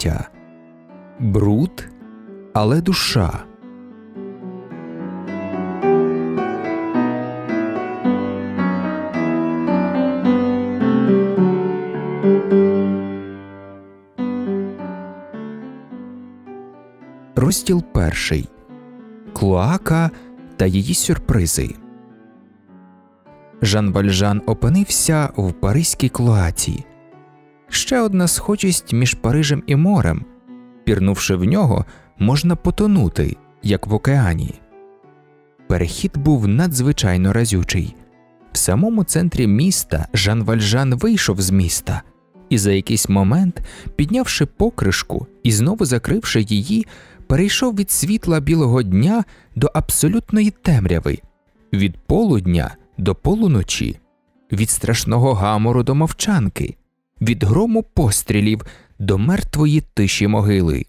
життя, бруд, але душа. Розділ перший Клоака та її сюрпризи. Жан Бальжан опинився в Паризькій клоаці ще одна схожість між Парижем і морем. Пірнувши в нього, можна потонути, як в океані. Перехід був надзвичайно разючий. В самому центрі міста Жан Вальжан вийшов з міста і за якийсь момент, піднявши покришку і знову закривши її, перейшов від світла білого дня до абсолютної темряви, від полудня до полуночі, від страшного гамору до мовчанки, від грому пострілів до мертвої тиші могили.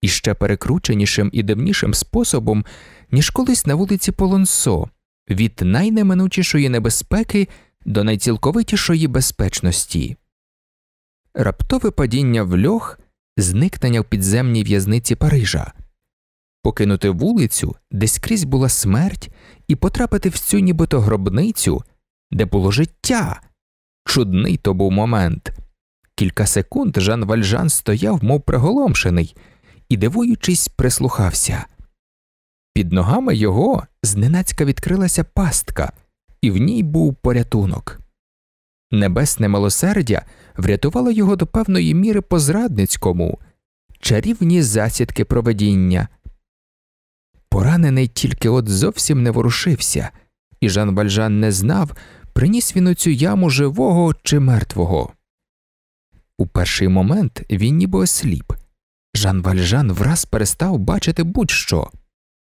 І ще перекрученішим і дивнішим способом, ніж колись на вулиці Полонсо, від найнеминучішої небезпеки до найцілковитішої безпечності. Раптове падіння в льох, зникнення в підземній в'язниці Парижа, покинути вулицю, де скрізь була смерть, і потрапити в цю нібито гробницю, де було життя, Чудний то був момент. Кілька секунд Жан Вальжан стояв, мов приголомшений, і, дивуючись, прислухався. Під ногами його зненацька відкрилася пастка, і в ній був порятунок. Небесне милосердя врятувало його до певної міри по зрадницькому, чарівні засідки проведіння. Поранений тільки от зовсім не ворушився, і Жан Вальжан не знав, приніс він у цю яму живого чи мертвого. У перший момент він ніби осліп. Жан Вальжан враз перестав бачити будь що.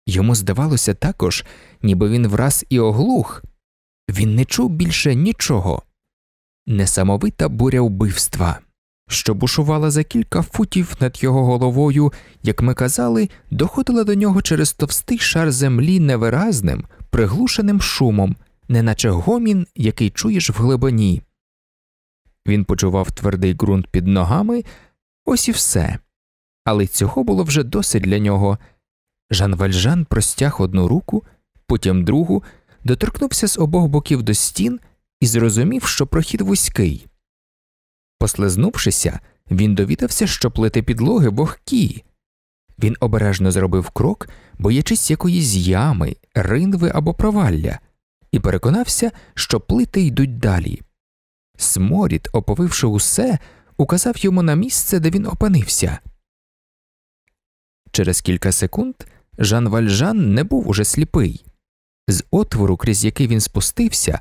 Йому здавалося також, ніби він враз і оглух, він не чув більше нічого. Несамовита буря вбивства, що бушувала за кілька футів над його головою, як ми казали, доходила до нього через товстий шар землі невиразним, приглушеним шумом, неначе гомін, який чуєш в глибині. Він почував твердий ґрунт під ногами, ось і все, але цього було вже досить для нього. Жан Вальжан простяг одну руку, потім другу, доторкнувся з обох боків до стін і зрозумів, що прохід вузький. Послизнувшися, він довідався, що плити підлоги вогкі. Він обережно зробив крок, боячись якоїсь ями, ринви або провалля і переконався, що плити йдуть далі. Сморід, оповивши усе, указав йому на місце, де він опинився. Через кілька секунд Жан Вальжан не був уже сліпий. З отвору, крізь який він спустився,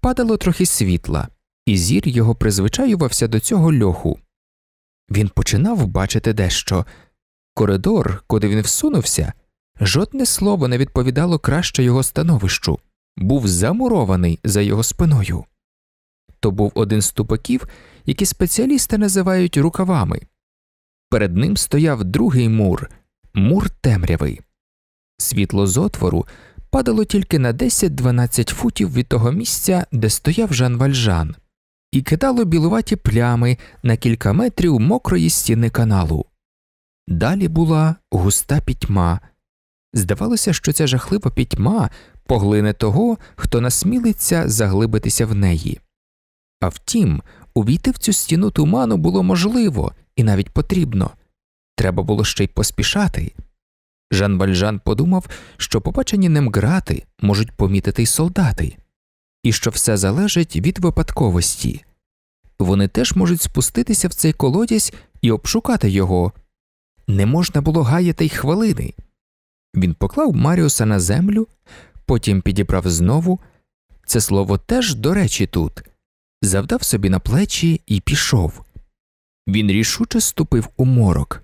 падало трохи світла, і зір його призвичаювався до цього льоху. Він починав бачити дещо. Коридор, куди він всунувся, жодне слово не відповідало краще його становищу був замурований за його спиною. То був один з тупаків, які спеціалісти називають рукавами. Перед ним стояв другий мур мур темрявий. Світло з отвору падало тільки на 10-12 футів від того місця, де стояв Жан Вальжан, і кидало білуваті плями на кілька метрів мокрої стіни каналу. Далі була густа пітьма. Здавалося, що ця жахлива пітьма поглине того, хто насмілиться заглибитися в неї. А втім, увійти в цю стіну туману було можливо і навіть потрібно треба було ще й поспішати. Жан Бальжан подумав, що побачені ним грати можуть помітити й солдати, і що все залежить від випадковості вони теж можуть спуститися в цей колодязь і обшукати його. Не можна було гаяти й хвилини. Він поклав Маріуса на землю, потім підібрав знову. Це слово теж, до речі, тут, завдав собі на плечі і пішов. Він рішуче ступив у морок.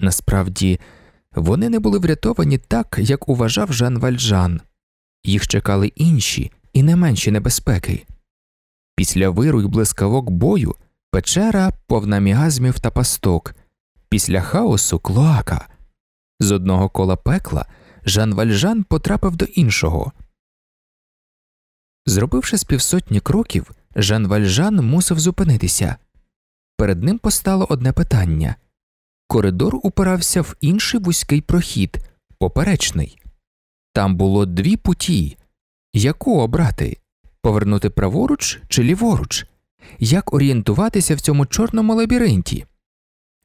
Насправді, вони не були врятовані так, як уважав Жан Вальжан, їх чекали інші і не менші небезпеки. Після виру й блискавок бою печера повна мігазмів та пасток, після хаосу клоака. З одного кола пекла Жан Вальжан потрапив до іншого. Зробивши з півсотні кроків, Жан Вальжан мусив зупинитися. Перед ним постало одне питання коридор упирався в інший вузький прохід, поперечний. Там було дві путі. Яку обрати? Повернути праворуч чи ліворуч? Як орієнтуватися в цьому чорному лабіринті?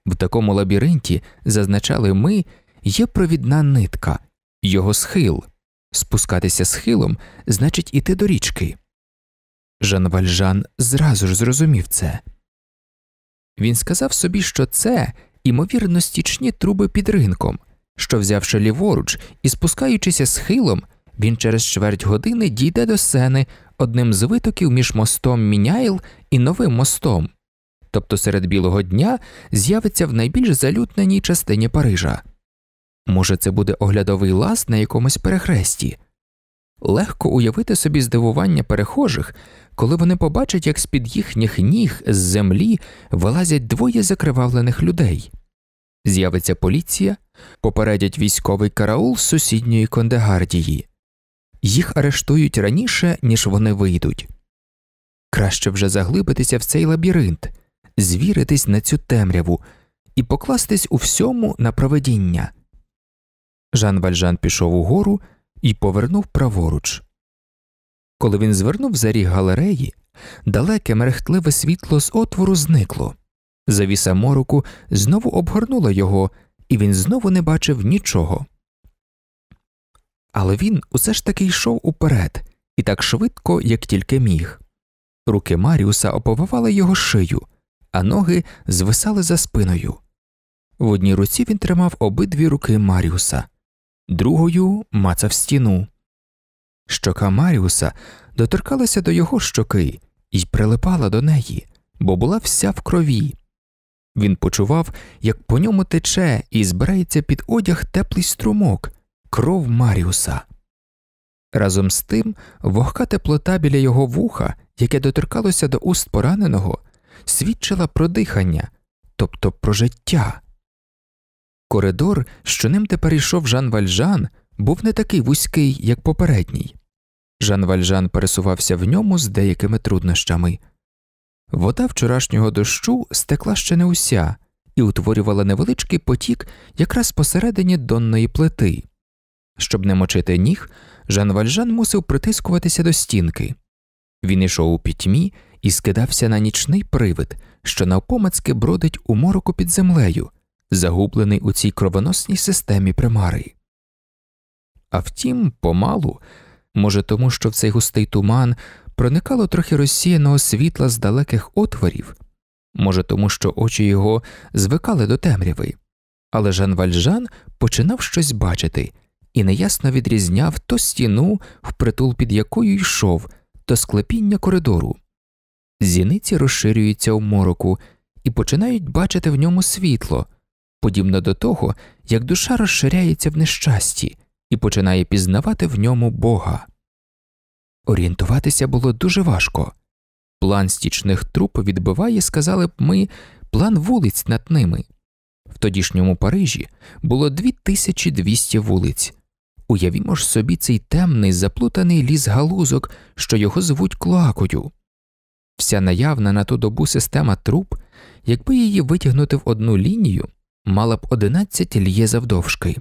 В такому лабіринті, зазначали ми, є провідна нитка, його схил. Спускатися схилом значить іти до річки. Жан Вальжан зразу ж зрозумів це. Він сказав собі, що це, імовірно, стічні труби під ринком, що, взявши ліворуч і спускаючися схилом, він через чверть години дійде до сени одним з витоків між мостом Міняйл і новим мостом, тобто серед білого дня з'явиться в найбільш залютненій частині Парижа. Може, це буде оглядовий лаз на якомусь перехресті? Легко уявити собі здивування перехожих, коли вони побачать, як з під їхніх ніг з землі вилазять двоє закривавлених людей. З'явиться поліція, попередять військовий караул сусідньої Кондегардії, їх арештують раніше, ніж вони вийдуть. Краще вже заглибитися в цей лабіринт, звіритись на цю темряву і покластись у всьому на проведіння. Жан Вальжан пішов угору і повернув праворуч. Коли він звернув за ріг галереї, далеке мерехтливе світло з отвору зникло. Завіса мороку знову обгорнула його, і він знову не бачив нічого. Але він усе ж таки йшов уперед і так швидко, як тільки міг. Руки Маріуса оповивали його шию, а ноги звисали за спиною. В одній руці він тримав обидві руки Маріуса, другою мацав стіну. Щока Маріуса доторкалася до його щоки і прилипала до неї, бо була вся в крові. Він почував, як по ньому тече і збирається під одяг теплий струмок, кров Маріуса. Разом з тим вогка теплота біля його вуха, яке доторкалося до уст пораненого, свідчила про дихання, тобто про життя. Коридор, що ним тепер йшов Жан Вальжан, був не такий вузький, як попередній. Жан Вальжан пересувався в ньому з деякими труднощами. Вода вчорашнього дощу стекла ще не уся і утворювала невеличкий потік якраз посередині донної плити. Щоб не мочити ніг, Жан Вальжан мусив притискуватися до стінки. Він йшов у пітьмі і скидався на нічний привид, що навпомацьки бродить у мороку під землею загублений у цій кровоносній системі примари. А втім, помалу, може, тому що в цей густий туман проникало трохи розсіяного світла з далеких отворів, може, тому що очі його звикали до темряви, але Жан Вальжан починав щось бачити і неясно відрізняв то стіну, впритул під якою йшов, то склепіння коридору. Зіниці розширюються у мороку і починають бачити в ньому світло, подібно до того, як душа розширяється в нещасті і починає пізнавати в ньому Бога. Орієнтуватися було дуже важко план стічних труп відбиває, сказали б ми, план вулиць над ними. В тодішньому Парижі було 2200 вулиць. Уявімо ж собі цей темний заплутаний ліс галузок, що його звуть клоакою. Вся наявна на ту добу система труб, якби її витягнути в одну лінію, мала б 11 льє завдовжки.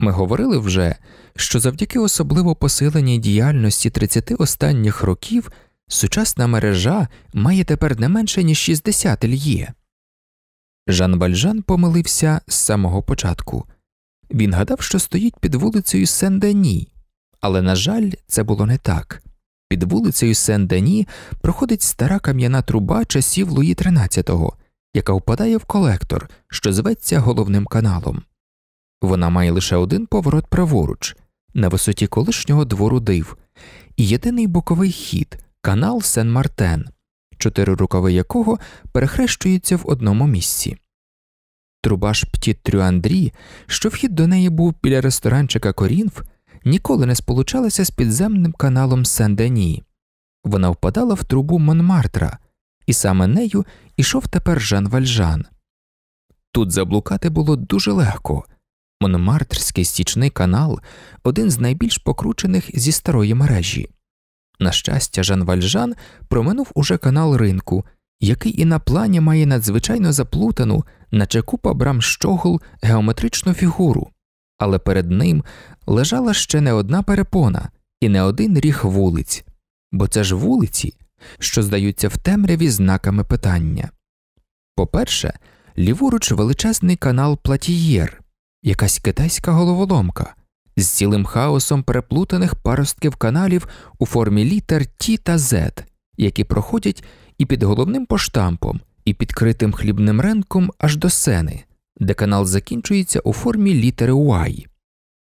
Ми говорили вже, що завдяки особливо посиленій діяльності 30 останніх років сучасна мережа має тепер не менше ніж 60 льє. Жан Бальжан помилився з самого початку. Він гадав, що стоїть під вулицею Сен-Дені, але, на жаль, це було не так. Під вулицею Сен-Дені проходить стара кам'яна труба часів Луї XIII, яка впадає в колектор, що зветься головним каналом. Вона має лише один поворот праворуч на висоті колишнього двору див, і єдиний боковий хід канал Сен Мартен, чотири рукави якого перехрещуються в одному місці. Труба Шптіт Трюандрі, що вхід до неї був біля ресторанчика Корінф, ніколи не сполучалася з підземним каналом Сен-Дені. Вона впадала в трубу Монмартра, і саме нею ішов тепер Жан Вальжан. Тут заблукати було дуже легко. Мономартрський стічний канал один з найбільш покручених зі старої мережі. На щастя, Жан Вальжан проминув уже канал ринку, який і на плані має надзвичайно заплутану, наче купа брам геометричну фігуру, але перед ним лежала ще не одна перепона і не один ріг вулиць, бо це ж вулиці, що здаються в темряві знаками питання. По-перше, ліворуч величезний канал Платієр, якась китайська головоломка з цілим хаосом переплутаних паростків каналів у формі літер Т та З, які проходять і під головним поштампом, і підкритим хлібним ренком аж до сени, де канал закінчується у формі літери Y.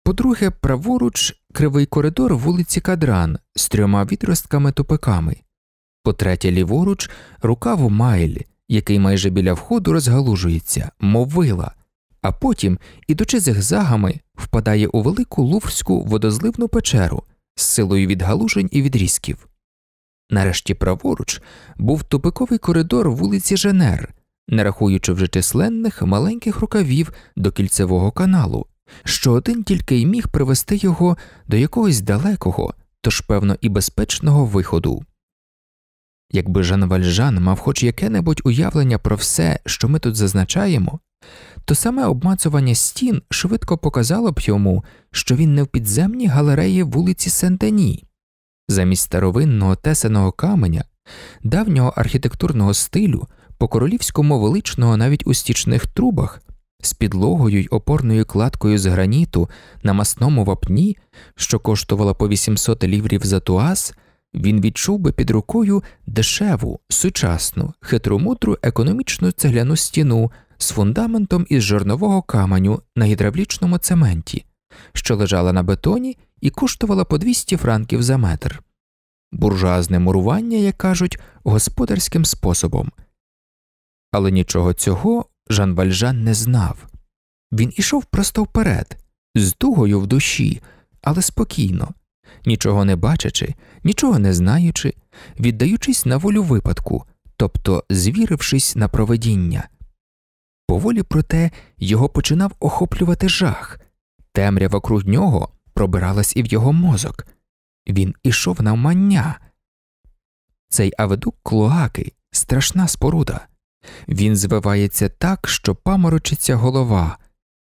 По-друге, праворуч, кривий коридор вулиці Кадран з трьома відростками тупиками Потретє ліворуч рукав Майлі, який майже біля входу розгалужується, мов вила, а потім, ідучи зигзагами, впадає у велику луврську водозливну печеру з силою відгалужень і відрізків. Нарешті праворуч був тупиковий коридор вулиці Женер, не рахуючи вже численних маленьких рукавів до кільцевого каналу, що один тільки й міг привести його до якогось далекого, тож певно і безпечного виходу. Якби Жан Вальжан мав хоч яке-небудь уявлення про все, що ми тут зазначаємо, то саме обмацування стін швидко показало б йому, що він не в підземній галереї вулиці Сентені. Замість старовинного тесаного каменя, давнього архітектурного стилю, по королівському величного навіть у стічних трубах, з підлогою й опорною кладкою з граніту на масному вапні, що коштувала по 800 ліврів за туаз, він відчув би під рукою дешеву, сучасну, хитрумудру економічну цегляну стіну з фундаментом із жорнового каменю на гідравлічному цементі, що лежала на бетоні і коштувала по 200 франків за метр, буржуазне мурування, як кажуть, господарським способом. Але нічого цього Жан Вальжан не знав. Він ішов просто вперед, з тугою в душі, але спокійно нічого не бачачи, нічого не знаючи, віддаючись на волю випадку, тобто звірившись на проведіння. Поволі, проте, його починав охоплювати жах, темрява круг нього пробиралась і в його мозок. Він ішов на мання. Цей аведук клоаки страшна споруда. Він звивається так, що паморочиться голова,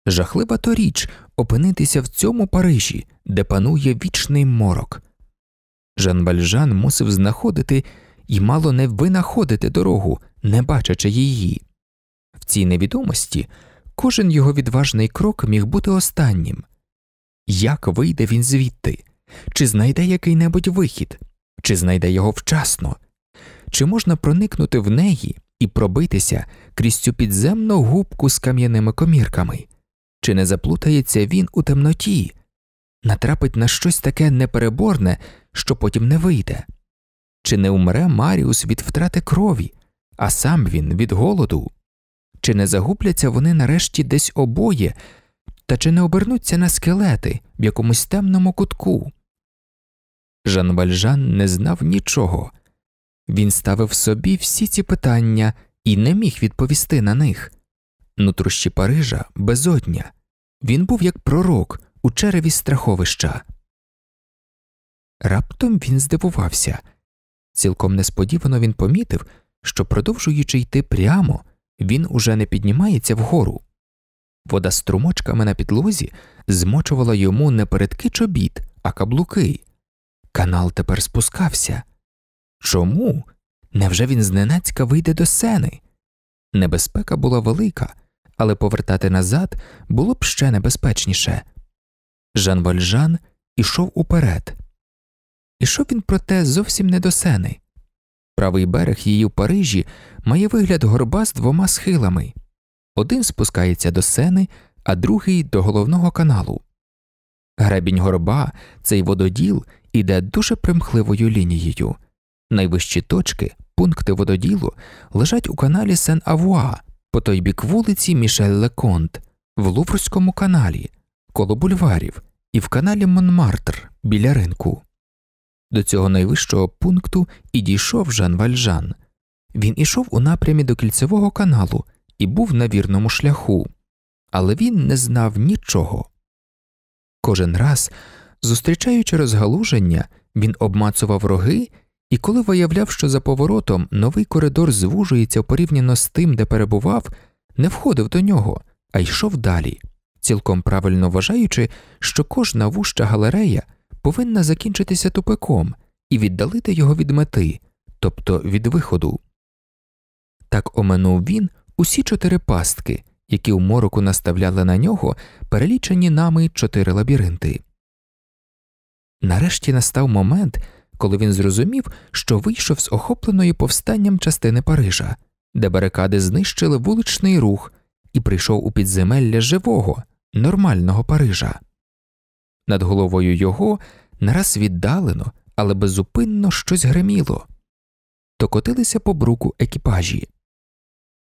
Жахлива то річ опинитися в цьому Парижі, де панує вічний морок. Жан Бальжан мусив знаходити і мало не винаходити дорогу, не бачачи її. В цій невідомості кожен його відважний крок міг бути останнім як вийде він звідти, чи знайде який небудь вихід, чи знайде його вчасно, чи можна проникнути в неї і пробитися крізь цю підземну губку з кам'яними комірками чи не заплутається він у темноті, натрапить на щось таке непереборне, що потім не вийде, чи не умре Маріус від втрати крові, а сам він від голоду, чи не загупляться вони нарешті десь обоє, та чи не обернуться на скелети в якомусь темному кутку? Жан Вальжан не знав нічого. Він ставив собі всі ці питання і не міг відповісти на них. Нутрощі Парижа безодня. Він був як пророк у череві страховища. Раптом він здивувався. Цілком несподівано він помітив, що, продовжуючи йти прямо, він уже не піднімається вгору. Вода струмочками на підлозі змочувала йому не передки чобіт, а каблуки. Канал тепер спускався. Чому? Невже він зненацька вийде до сени? Небезпека була велика, але повертати назад було б ще небезпечніше. Жан Вальжан ішов уперед. Ішов він, проте, зовсім не до сени. Правий берег її в Парижі має вигляд горба з двома схилами один спускається до сени, а другий до головного каналу. Гребінь горба, цей вододіл, іде дуже примхливою лінією. Найвищі точки, пункти вододілу, лежать у каналі Сен Авуа по той бік вулиці Мішель Леконт, в Луврському каналі, коло бульварів і в каналі Монмартр біля ринку. До цього найвищого пункту і дійшов Жан Вальжан. Він ішов у напрямі до кільцевого каналу і був на вірному шляху, але він не знав нічого. Кожен раз, зустрічаючи розгалуження, він обмацував роги і коли виявляв, що за поворотом новий коридор звужується порівняно з тим, де перебував, не входив до нього, а йшов далі, цілком правильно вважаючи, що кожна вуща галерея повинна закінчитися тупиком і віддалити його від мети, тобто від виходу. Так оминув він усі чотири пастки, які у мороку наставляли на нього перелічені нами чотири лабіринти. Нарешті настав момент коли він зрозумів, що вийшов з охопленої повстанням частини Парижа, де барикади знищили вуличний рух і прийшов у підземелля живого, нормального Парижа. Над головою його нараз віддалено, але безупинно щось греміло, то по бруку екіпажі.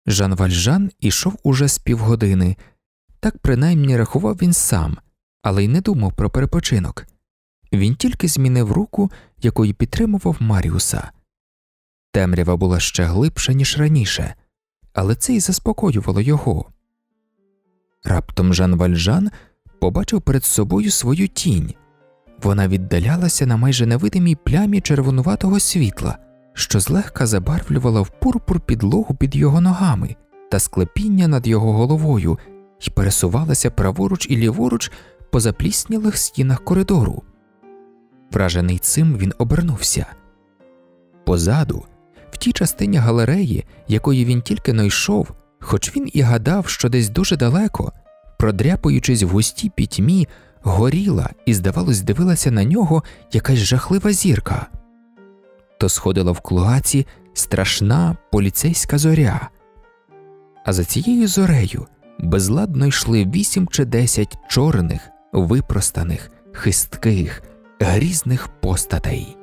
Жан Вальжан ішов уже з півгодини, так принаймні рахував він сам, але й не думав про перепочинок. Він тільки змінив руку, якою підтримував Маріуса. Темрява була ще глибша, ніж раніше, але це й заспокоювало його. Раптом Жан Вальжан побачив перед собою свою тінь вона віддалялася на майже невидимій плямі червонуватого світла, що злегка забарвлювала в пурпур підлогу під його ногами та склепіння над його головою і пересувалася праворуч і ліворуч по запліснілих стінах коридору. Вражений цим він обернувся. Позаду, в тій частині галереї, якої він тільки найшов, хоч він і гадав, що десь дуже далеко, продряпуючись в густій пітьмі, горіла і, здавалось, дивилася на нього якась жахлива зірка. То сходила в клугаці страшна поліцейська зоря. А за цією зорею безладно йшли вісім чи десять чорних, випростаних, хистких. Грізних постатей.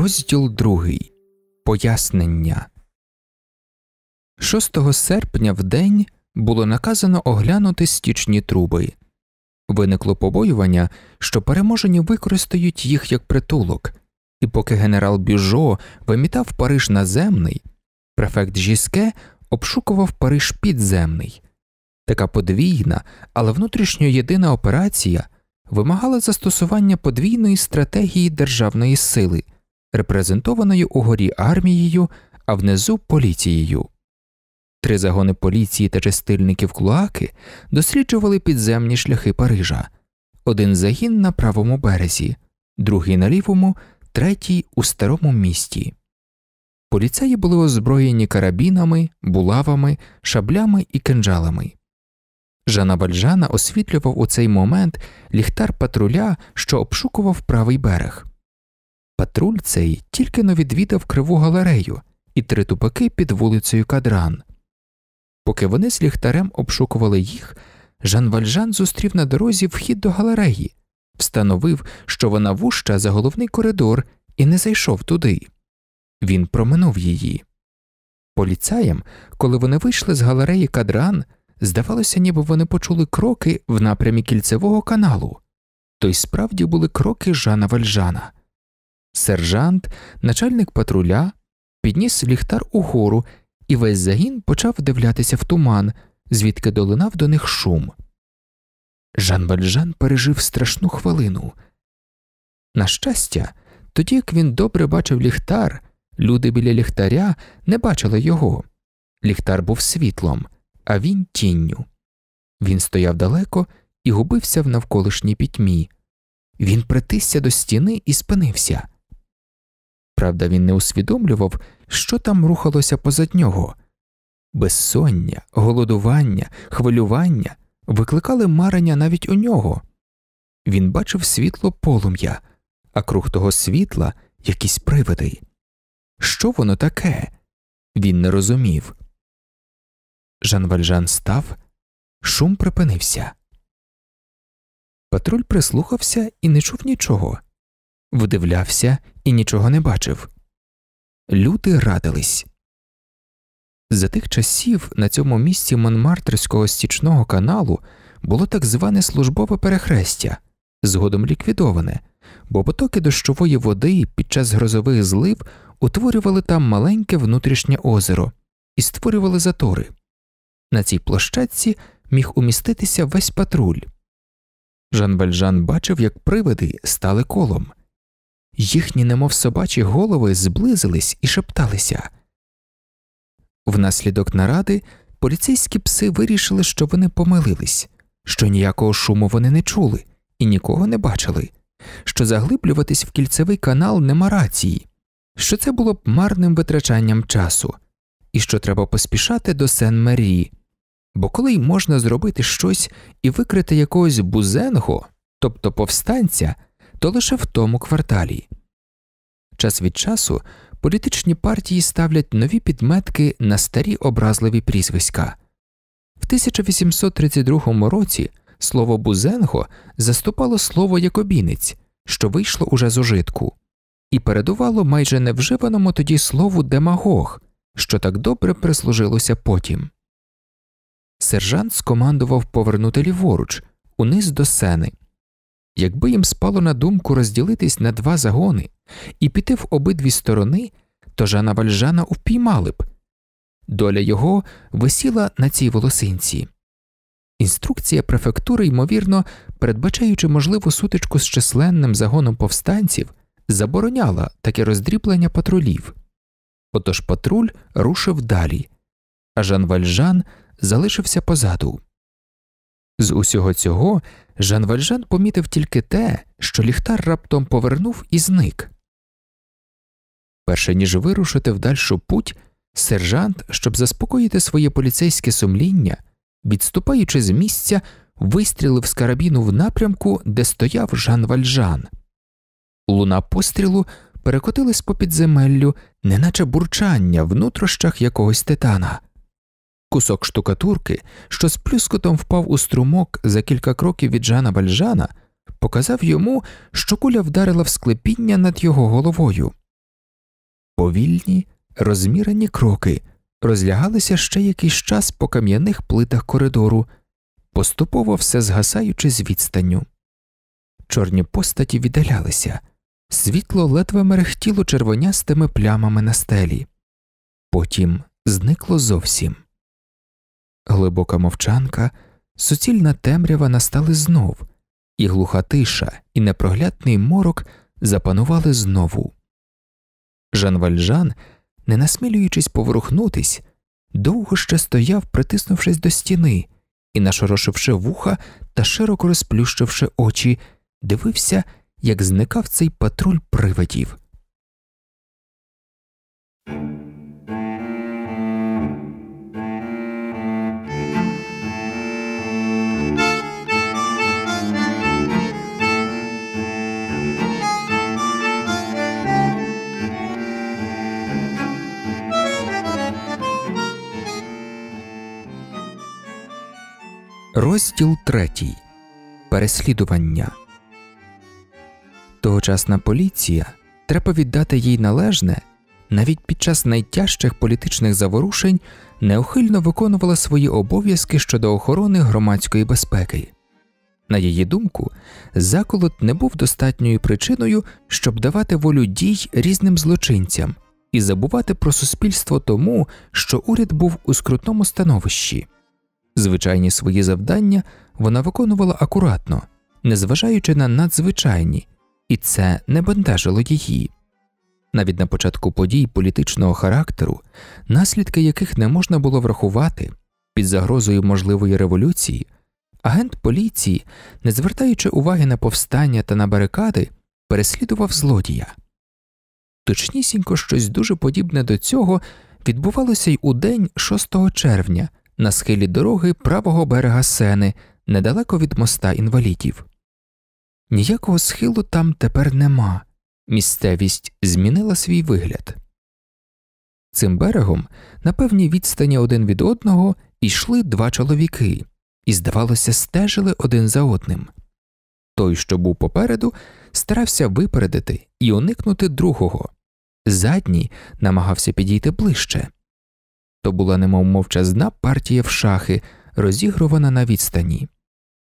Розділ 2. Пояснення 6 серпня в день було наказано оглянути стічні труби. Виникло побоювання, що переможені використають їх як притулок, і поки генерал Бюжо вимітав Париж наземний, префект Жіске обшукував Париж підземний. Така подвійна, але внутрішньо єдина операція вимагала застосування подвійної стратегії державної сили репрезентованою угорі армією, а внизу поліцією. Три загони поліції та чистильників Клоаки досліджували підземні шляхи Парижа один загін на правому березі, другий на лівому, третій у старому місті. Поліцеї були озброєні карабінами, булавами, шаблями і кинджалами. Жана Бальжана освітлював у цей момент ліхтар патруля, що обшукував правий берег. Патруль цей тільки но відвідав криву галерею і три тупаки під вулицею Кадран. Поки вони з ліхтарем обшукували їх, Жан Вальжан зустрів на дорозі вхід до галереї, встановив, що вона вуща за головний коридор і не зайшов туди. Він проминув її. Поліцаєм, коли вони вийшли з галереї Кадран, здавалося, ніби вони почули кроки в напрямі кільцевого каналу, то й справді були кроки Жана Вальжана. Сержант, начальник патруля, підніс ліхтар угору, і весь загін почав дивлятися в туман, звідки долинав до них шум. Жан Вальжан пережив страшну хвилину. На щастя, тоді як він добре бачив ліхтар, люди біля ліхтаря не бачили його. Ліхтар був світлом, а він тінню. Він стояв далеко і губився в навколишній пітьмі. Він притисся до стіни і спинився. Щоправда, він не усвідомлював, що там рухалося позад нього. Безсоння, голодування, хвилювання викликали марення навіть у нього. Він бачив світло полум'я, а круг того світла якісь привиди. Що воно таке? Він не розумів. Жан Вальжан став, шум припинився. Патруль прислухався і не чув нічого. Вдивлявся і нічого не бачив. Люди радились. За тих часів на цьому місці Монмартерського стічного каналу було так зване службове перехрестя, згодом ліквідоване, бо потоки дощової води під час грозових злив утворювали там маленьке внутрішнє озеро і створювали затори. На цій площадці міг уміститися весь патруль. Жан Бальжан бачив, як привиди стали колом їхні, немов собачі голови зблизились і шепталися. Внаслідок наради поліцейські пси вирішили, що вони помилились, що ніякого шуму вони не чули і нікого не бачили, що заглиблюватись в кільцевий канал нема рації, що це було б марним витрачанням часу, і що треба поспішати до Сен Марії, бо коли й можна зробити щось і викрити якогось бузенго, тобто повстанця, то лише в тому кварталі час від часу політичні партії ставлять нові підметки на старі образливі прізвиська. В 1832 році слово бузенго заступало слово якобінець, що вийшло уже з ужитку, і передувало майже невживаному тоді слову демагог, що так добре прислужилося потім. Сержант скомандував повернути ліворуч, униз до сени. Якби їм спало на думку розділитись на два загони і піти в обидві сторони, то Жана Вальжана впіймали б. Доля його висіла на цій волосинці. Інструкція префектури, ймовірно, передбачаючи можливу сутичку з численним загоном повстанців, забороняла таке роздріплення патрулів. Отож патруль рушив далі, а Жан Вальжан залишився позаду. З усього цього Жан Вальжан помітив тільки те, що ліхтар раптом повернув і зник. Перше ніж вирушити в дальшу путь, сержант, щоб заспокоїти своє поліцейське сумління, відступаючи з місця, вистрілив з карабіну в напрямку, де стояв Жан Вальжан. Луна пострілу перекотилась по підземеллю, неначе бурчання в нутрощах якогось титана. Кусок штукатурки, що з плюскотом впав у струмок за кілька кроків від Жана Бальжана, показав йому, що куля вдарила в склепіння над його головою. Повільні, розмірені кроки розлягалися ще якийсь час по кам'яних плитах коридору, поступово все згасаючи з відстанню. Чорні постаті віддалялися, світло ледве мерехтіло червонястими плямами на стелі, потім зникло зовсім. Глибока мовчанка, суцільна темрява настали знов, і глуха тиша, і непроглядний морок запанували знову. Жан Вальжан, не насмілюючись поворухнутись, довго ще стояв, притиснувшись до стіни і, нашорошивши вуха та широко розплющивши очі, дивився, як зникав цей патруль привидів. Розділ 3. Переслідування. Тогочасна поліція треба віддати їй належне навіть під час найтяжчих політичних заворушень неохильно виконувала свої обов'язки щодо охорони громадської безпеки. На її думку, заколот не був достатньою причиною, щоб давати волю дій різним злочинцям і забувати про суспільство тому, що уряд був у скрутному становищі. Звичайні свої завдання вона виконувала акуратно, незважаючи на надзвичайні, і це не бентежило її. Навіть на початку подій політичного характеру, наслідки яких не можна було врахувати під загрозою можливої революції, агент поліції, не звертаючи уваги на повстання та на барикади, переслідував злодія. Точнісінько щось дуже подібне до цього відбувалося й у день 6 червня на схилі дороги правого берега сени, недалеко від моста інвалідів. Ніякого схилу там тепер нема, місцевість змінила свій вигляд. Цим берегом на певні відстані один від одного йшли два чоловіки і, здавалося, стежили один за одним. Той, що був попереду, старався випередити і уникнути другого, задній намагався підійти ближче. То була немов мовчазна партія в шахи, розігрувана на відстані.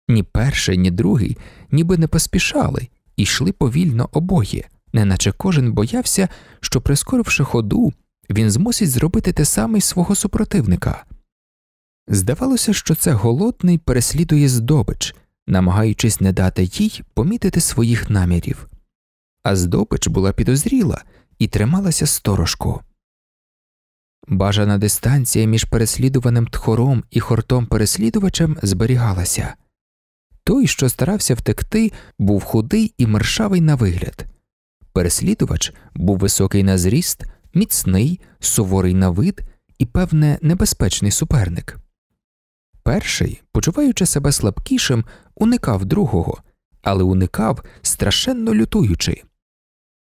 Ні перший, ні другий ніби не поспішали йшли повільно обоє, неначе кожен боявся, що, прискоривши ходу, він змусить зробити те саме й свого супротивника. Здавалося, що це голодний переслідує здобич, намагаючись не дати їй помітити своїх намірів. А здобич була підозріла і трималася сторожко. Бажана дистанція між переслідуваним тхором і хортом переслідувачем зберігалася. Той, що старався втекти, був худий і мершавий на вигляд. Переслідувач був високий на зріст, міцний, суворий на вид і, певне, небезпечний суперник. Перший, почуваючи себе слабкішим, уникав другого, але уникав страшенно лютуючий.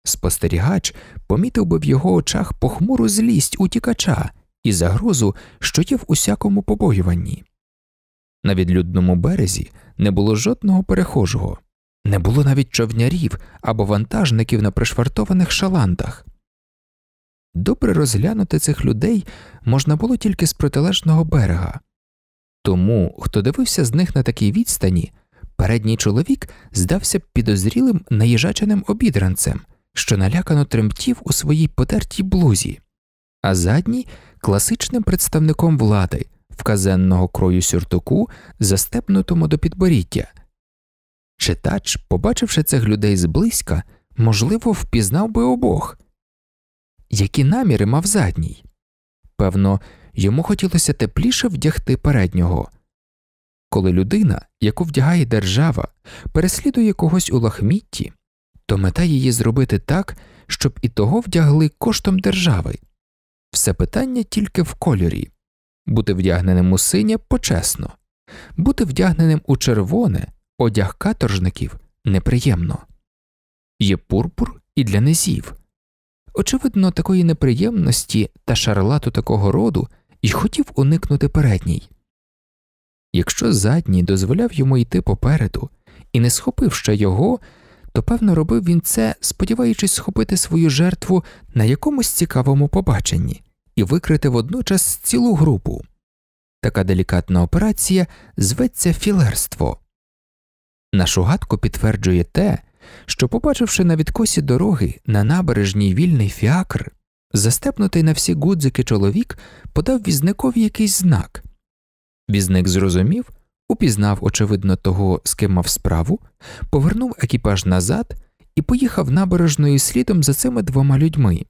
Спостерігач помітив би в його очах похмуру злість утікача і загрозу, що є в усякому побоюванні. На відлюдному березі не було жодного перехожого, не було навіть човнярів або вантажників на пришвартованих шаландах. Добре розглянути цих людей можна було тільки з протилежного берега, тому, хто дивився з них на такій відстані, передній чоловік здався б підозрілим наїжаченим обідранцем що налякано тремтів у своїй потертій блузі, а задній класичним представником влади, вказенного крою сюртуку, застепнутому до підборіття. Читач, побачивши цих людей зблизька, можливо, впізнав би обох. Які наміри мав задній? Певно, йому хотілося тепліше вдягти переднього. Коли людина, яку вдягає держава, переслідує когось у лахмітті, то мета її зробити так, щоб і того вдягли коштом держави. Все питання тільки в кольорі бути вдягненим у синє почесно, бути вдягненим у червоне одяг каторжників неприємно, є пурпур і для низів. Очевидно, такої неприємності та шарлату такого роду і хотів уникнути передній. Якщо задній дозволяв йому йти попереду і не схопив ще його, то певно робив він це, сподіваючись схопити свою жертву на якомусь цікавому побаченні і викрити водночас цілу групу. Така делікатна операція зветься філерство. Нашу гадку підтверджує те, що, побачивши на відкосі дороги на набережній вільний фіакр, застепнутий на всі гудзики чоловік подав візникові якийсь знак. Візник зрозумів, упізнав, очевидно, того, з ким мав справу, повернув екіпаж назад і поїхав набережною слідом за цими двома людьми.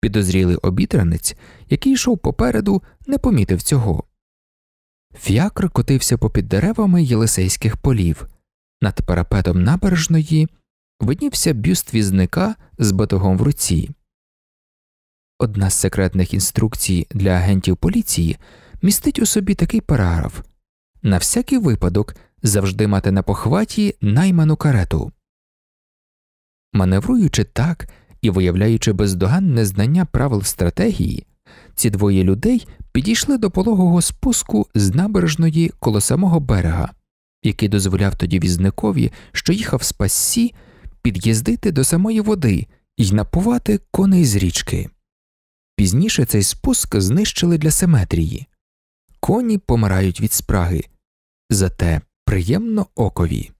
Підозрілий обітранець, який йшов попереду, не помітив цього. Фіакр котився попід деревами єлисейських полів. Над парапетом набережної виднівся бюст візника з батогом в руці. Одна з секретних інструкцій для агентів поліції містить у собі такий параграф на всякий випадок завжди мати на похваті найману карету. Маневруючи так і виявляючи бездоганне знання правил стратегії, ці двоє людей підійшли до пологого спуску з набережної коло самого берега, який дозволяв тоді візникові, що їхав з пассі, під'їздити до самої води і напувати коней з річки. Пізніше цей спуск знищили для симетрії. Коні помирають від спраги, зате приємно окові.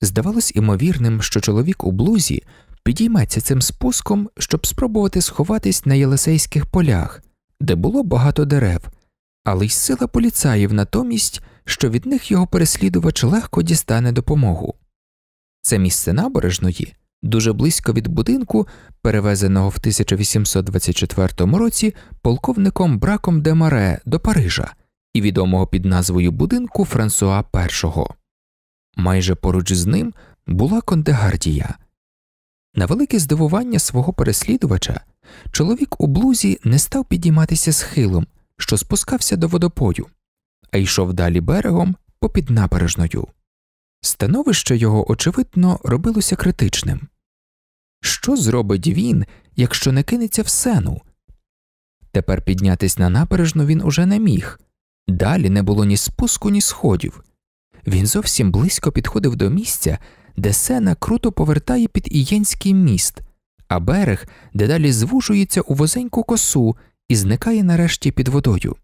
Здавалось імовірним, що чоловік у блузі підійметься цим спуском, щоб спробувати сховатись на єлисейських полях, де було багато дерев, але й сила поліцаїв натомість, що від них його переслідувач легко дістане допомогу. Це місце набережної, дуже близько від будинку, перевезеного в 1824 році полковником браком де Маре до Парижа і відомого під назвою будинку Франсуа І. Майже поруч з ним була Кондегардія. На велике здивування свого переслідувача чоловік у блузі не став підійматися схилом, що спускався до водопою, а йшов далі берегом попід набережною. Становище його, очевидно, робилося критичним. Що зробить він, якщо не кинеться в сену? Тепер піднятись на набережну він уже не міг, Далі не було ні спуску, ні сходів. Він зовсім близько підходив до місця, де сена круто повертає під Ієнський міст, а берег дедалі звужується у возеньку косу і зникає нарешті під водою.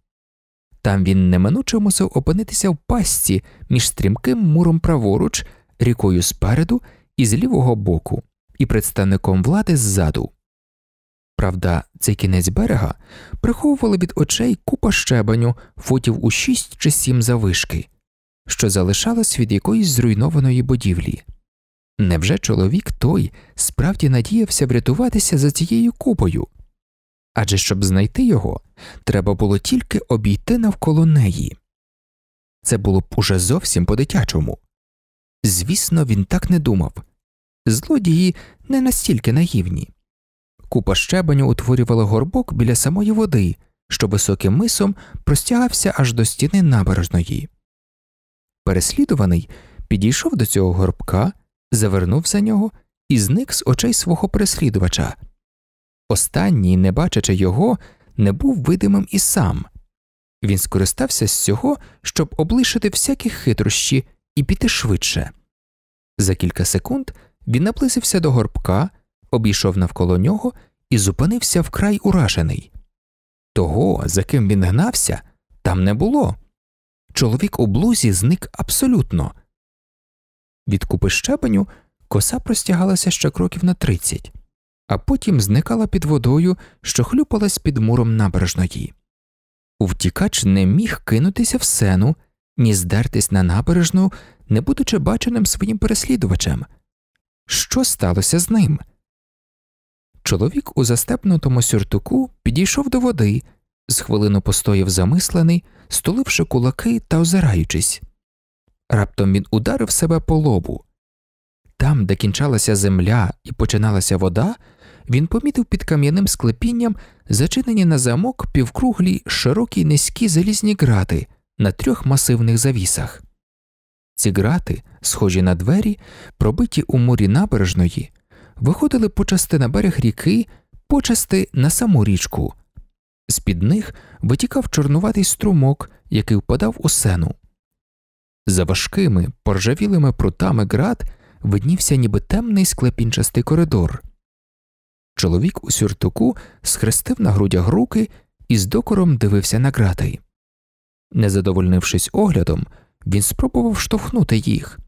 Там він неминуче мусив опинитися в пастці між стрімким муром праворуч, рікою спереду і з лівого боку, і представником влади ззаду. Правда, цей кінець берега приховували від очей купа щебеню, футів у шість чи сім завишки, що залишалось від якоїсь зруйнованої будівлі. Невже чоловік той справді надіявся врятуватися за цією купою? Адже щоб знайти його, треба було тільки обійти навколо неї. Це було б уже зовсім по дитячому. Звісно, він так не думав злодії не настільки наївні. Купа щебеню утворювала горбок біля самої води, що високим мисом простягався аж до стіни набережної. Переслідуваний підійшов до цього горбка, завернув за нього і зник з очей свого переслідувача. Останній, не бачачи його, не був видимим і сам. Він скористався з цього, щоб облишити всякі хитрощі і піти швидше. За кілька секунд він наблизився до горбка обійшов навколо нього і зупинився вкрай уражений. Того, за ким він гнався, там не було. Чоловік у блузі зник абсолютно. Від купи щебеню коса простягалася ще кроків на тридцять, а потім зникала під водою, що хлюпалась під муром набережної. Втікач не міг кинутися в сену, ні здертись на набережну, не будучи баченим своїм переслідувачем. Що сталося з ним? Чоловік у застепнутому сюртуку підійшов до води, з хвилину постояв замислений, стуливши кулаки та озираючись. Раптом він ударив себе по лобу. Там, де кінчалася земля і починалася вода, він помітив під кам'яним склепінням зачинені на замок півкруглі широкі низькі залізні грати на трьох масивних завісах. Ці грати, схожі на двері, пробиті у мурі набережної, виходили почасти на берег ріки, почасти на саму річку. З під них витікав чорнуватий струмок, який впадав у сену. За важкими поржавілими прутами град виднівся ніби темний склепінчастий коридор. Чоловік у сюртуку схрестив на грудях руки і з докором дивився на грати. Не задовольнившись оглядом, він спробував штовхнути їх,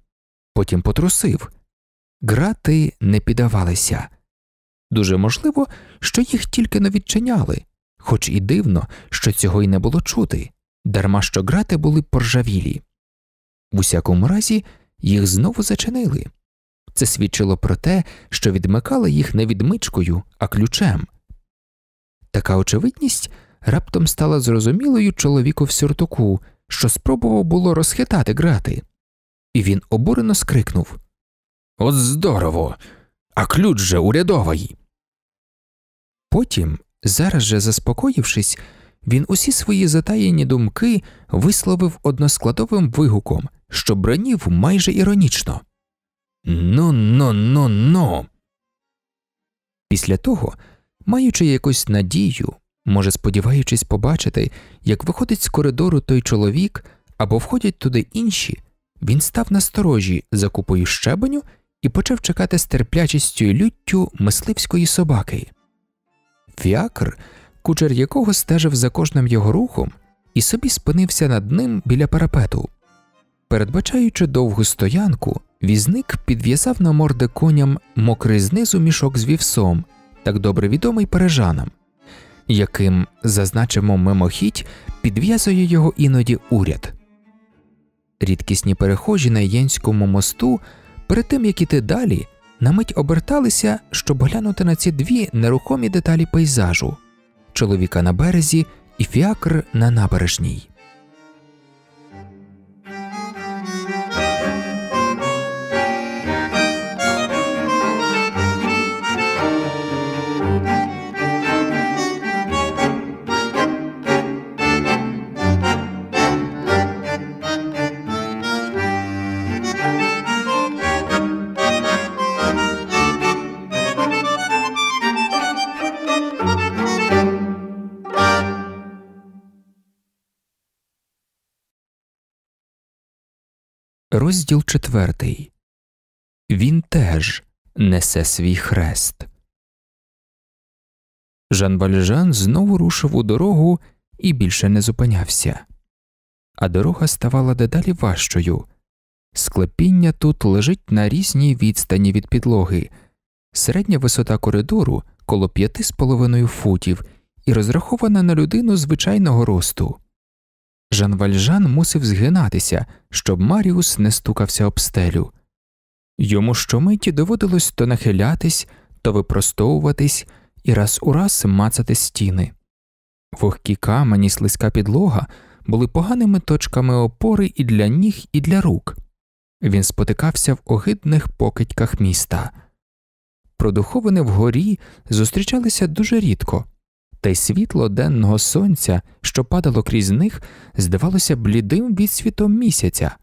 потім потрусив, Грати не піддавалися. Дуже можливо, що їх тільки не відчиняли, хоч і дивно, що цього й не було чути, дарма що грати були поржавілі. В усякому разі, їх знову зачинили. Це свідчило про те, що відмикали їх не відмичкою, а ключем. Така очевидність раптом стала зрозумілою чоловіку в сюртуку, що спробував було розхитати грати, і він обурено скрикнув От здорово, а ключ же урядовий. Потім, зараз же заспокоївшись, він усі свої затаєні думки висловив односкладовим вигуком, що бронів майже іронічно. Ну ну ну ну. Після того, маючи якусь надію, може сподіваючись побачити, як виходить з коридору той чоловік або входять туди інші, він став насторожі за купою щебеню і почав чекати з терплячістю і люттю мисливської собаки. Фіакр, кучер якого стежив за кожним його рухом, і собі спинився над ним біля парапету. Передбачаючи довгу стоянку, візник підв'язав на морде коням мокрий знизу мішок з вівсом, так добре відомий парижанам, яким, зазначимо мимохідь, підв'язує його іноді уряд. Рідкісні перехожі на Єнському мосту Перед тим як іти далі, на мить оберталися, щоб глянути на ці дві нерухомі деталі пейзажу чоловіка на березі і фіакр на набережній. Розділ четвертий. Він теж несе свій хрест. Жан Вальжан знову рушив у дорогу і більше не зупинявся. А дорога ставала дедалі важчою. Склепіння тут лежить на різній відстані від підлоги, середня висота коридору коло п'яти з половиною футів і розрахована на людину звичайного росту. Жан Вальжан мусив згинатися, щоб Маріус не стукався об стелю. Йому щомиті доводилось то нахилятись, то випростовуватись і раз у раз мацати стіни. Вогкі камені, слизька підлога були поганими точками опори і для ніг, і для рук. Він спотикався в огидних покидьках міста. Продуховини вгорі зустрічалися дуже рідко, та й світло денного сонця, що падало крізь них, здавалося блідим відсвітом місяця.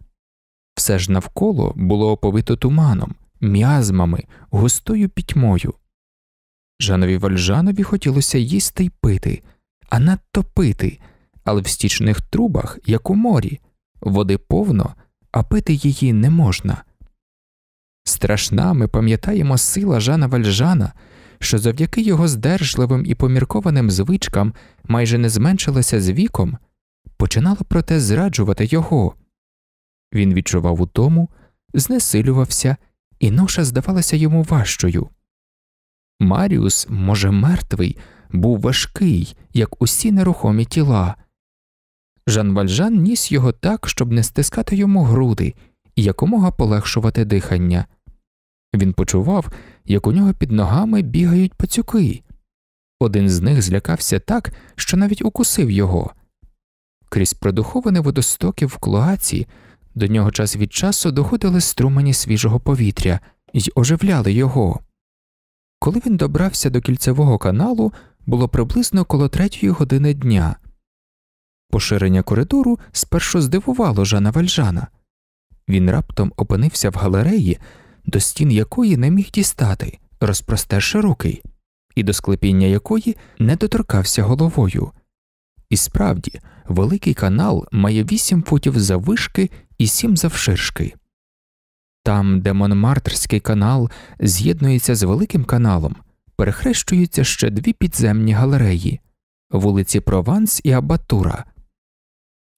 Все ж навколо було оповито туманом, м'язмами, густою пітьмою. Жанові Вальжанові хотілося їсти й пити, а надто пити, але в стічних трубах, як у морі, води повно, а пити її не можна. Страшна, ми пам'ятаємо сила Жана Вальжана що завдяки його здержливим і поміркованим звичкам майже не зменшилася з віком, починало проте зраджувати його. Він відчував утому, знесилювався, і ноша здавалася йому важчою. Маріус, може, мертвий, був важкий, як усі нерухомі тіла. Жан Вальжан ніс його так, щоб не стискати йому груди і якомога полегшувати дихання. Він почував, як у нього під ногами бігають пацюки. Один з них злякався так, що навіть укусив його. Крізь продуховані водостоки в клоаці до нього час від часу доходили струмені свіжого повітря і оживляли його. Коли він добрався до кільцевого каналу, було приблизно коло третьої години дня. Поширення коридору спершу здивувало Жана Вальжана. Він раптом опинився в галереї, до стін якої не міг дістати, розпростерши руки, і до склепіння якої не доторкався головою. І справді, великий канал має вісім футів заввишки і сім завширшки. Там, де Монмартрський канал з'єднується з Великим каналом, перехрещуються ще дві підземні галереї вулиці Прованс і Абатура.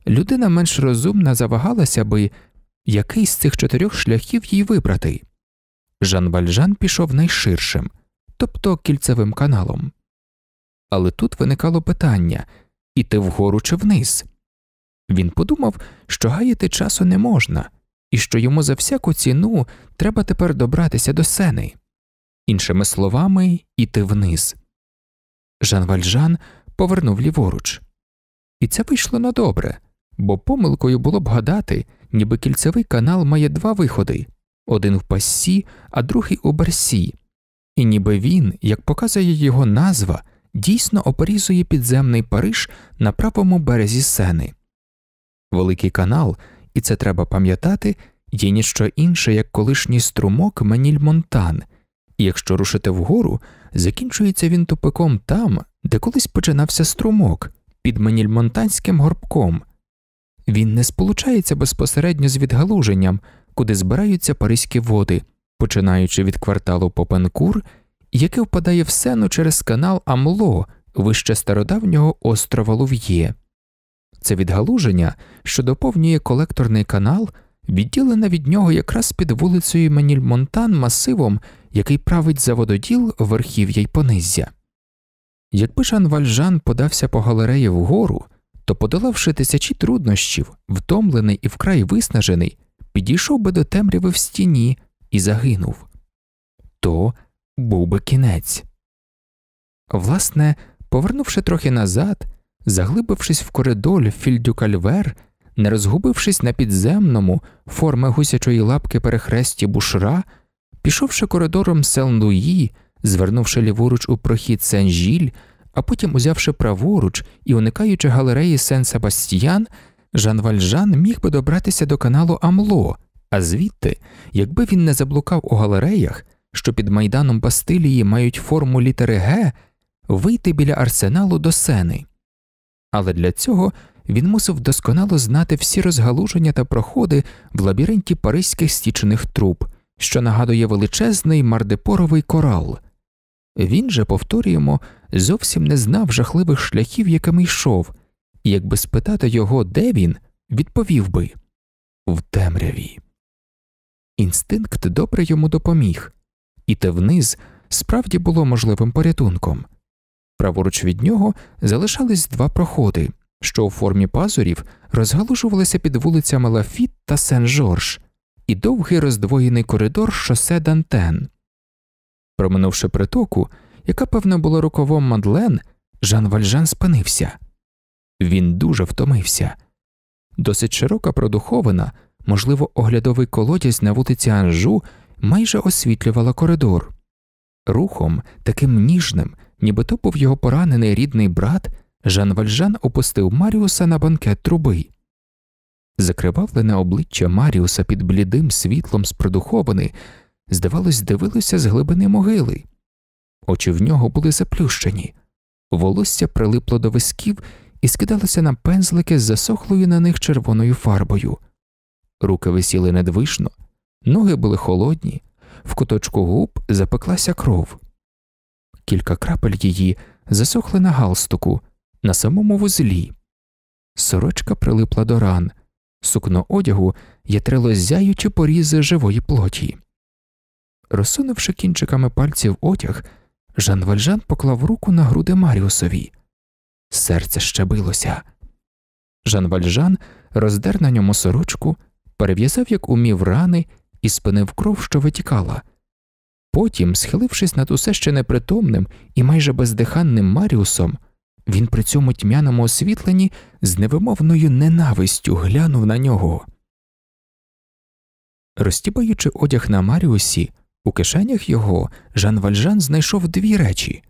Людина менш розумна завагалася би, який з цих чотирьох шляхів їй вибрати Жан Вальжан пішов найширшим, тобто кільцевим каналом. Але тут виникало питання іти вгору чи вниз. Він подумав, що гаяти часу не можна, і що йому за всяку ціну треба тепер добратися до сени, іншими словами, іти вниз. Жан Вальжан повернув ліворуч, і це вийшло на добре, бо помилкою було б гадати, ніби кільцевий канал має два виходи один в пассі, а другий у барсі, і ніби він, як показує його назва, дійсно опорізує підземний Париж на правому березі сени. Великий канал, і це треба пам'ятати, є ніщо інше, як колишній струмок Меніль Монтан, і якщо рушити вгору, закінчується він тупиком там, де колись починався струмок, під Менільмонтанським горбком. Він не сполучається безпосередньо з відгалуженням куди збираються паризькі води, починаючи від кварталу Попенкур, яке впадає в сену через канал Амло вище стародавнього острова Лув'є. Це відгалуження, що доповнює колекторний канал, відділене від нього якраз під вулицею Менільмонтан масивом, який править за вододіл верхів'я й Понизя. Якби Жан Вальжан подався по галереї вгору, то, подолавши тисячі труднощів, втомлений і вкрай виснажений, підійшов би до темряви в стіні і загинув. То був би кінець. Власне, повернувши трохи назад, заглибившись в коридор Кальвер, не розгубившись на підземному форми гусячої лапки перехресті бушра, пішовши коридором сен Луї, звернувши ліворуч у прохід Сен-Жіль, а потім узявши праворуч і уникаючи галереї Сен Себастьян, Жан Вальжан міг би добратися до каналу Амло, а звідти, якби він не заблукав у галереях, що під майданом Бастилії мають форму літери Г, вийти біля арсеналу до сени. Але для цього він мусив досконало знати всі розгалуження та проходи в лабіринті паризьких стічених труб, що нагадує величезний мардепоровий корал. Він же, повторюємо, зовсім не знав жахливих шляхів, якими йшов і якби спитати його, де він, відповів би в темряві. Інстинкт добре йому допоміг, і те вниз справді було можливим порятунком. Праворуч від нього залишались два проходи, що у формі пазурів розгалужувалися під вулицями Лафіт та Сен Жорж, і довгий роздвоєний коридор шосе Дантен. Проминувши притоку, яка певно була рукавом Мадлен, Жан Вальжан спинився. Він дуже втомився. Досить широка продухована, можливо, оглядовий колодязь на вулиці Анжу майже освітлювала коридор. Рухом, таким ніжним, ніби то був його поранений рідний брат, Жан Вальжан опустив Маріуса на банкет труби. Закривавлене обличчя Маріуса під блідим світлом з продуховини, здавалось, дивилося з глибини могили. Очі в нього були заплющені, волосся прилипло до висків і скидалися на пензлики з засохлою на них червоною фарбою. Руки висіли недвишно, ноги були холодні, в куточку губ запеклася кров. Кілька крапель її засохли на галстуку, на самому вузлі. Сорочка прилипла до ран, сукно одягу ятрило зяючи порізи живої плоті. Розсунувши кінчиками пальців одяг, Жан Вальжан поклав руку на груди Маріусові серце ще билося. Жан Вальжан роздер на ньому сорочку, перев'язав, як умів, рани і спинив кров, що витікала. Потім, схилившись над усе ще непритомним і майже бездиханним Маріусом, він при цьому тьмяному освітленні з невимовною ненавистю глянув на нього. Розтібаючи одяг на Маріусі, у кишенях його Жан Вальжан знайшов дві речі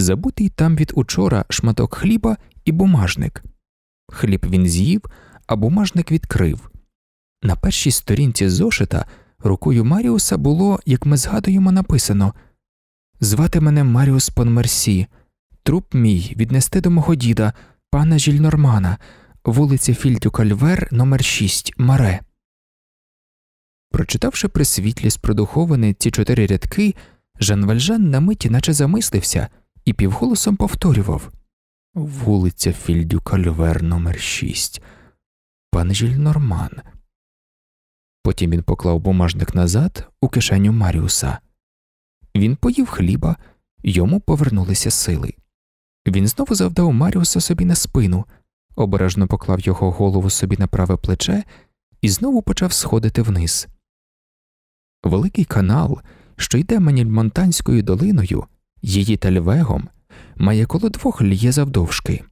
забутий там від учора шматок хліба і бумажник. Хліб він з'їв, а бумажник відкрив. На першій сторінці зошита рукою Маріуса було, як ми згадуємо, написано Звати мене Маріус Понмерсі, труп мій віднести до мого діда, пана Жільнормана, вулиця Фільтю Кальвер, номер 6 Маре. Прочитавши при світлі спродуховане ці чотири рядки, Жан Вальжан на миті наче замислився, і півголосом повторював Вулиця Фільдюкальвер Львер номер 6 пан Жіль Потім він поклав бумажник назад у кишеню Маріуса. Він поїв хліба, йому повернулися сили. Він знову завдав Маріуса собі на спину, обережно поклав його голову собі на праве плече і знову почав сходити вниз. Великий канал, що йде Манільмонтанською долиною, Її тальвегом має коло двох лє завдовжки,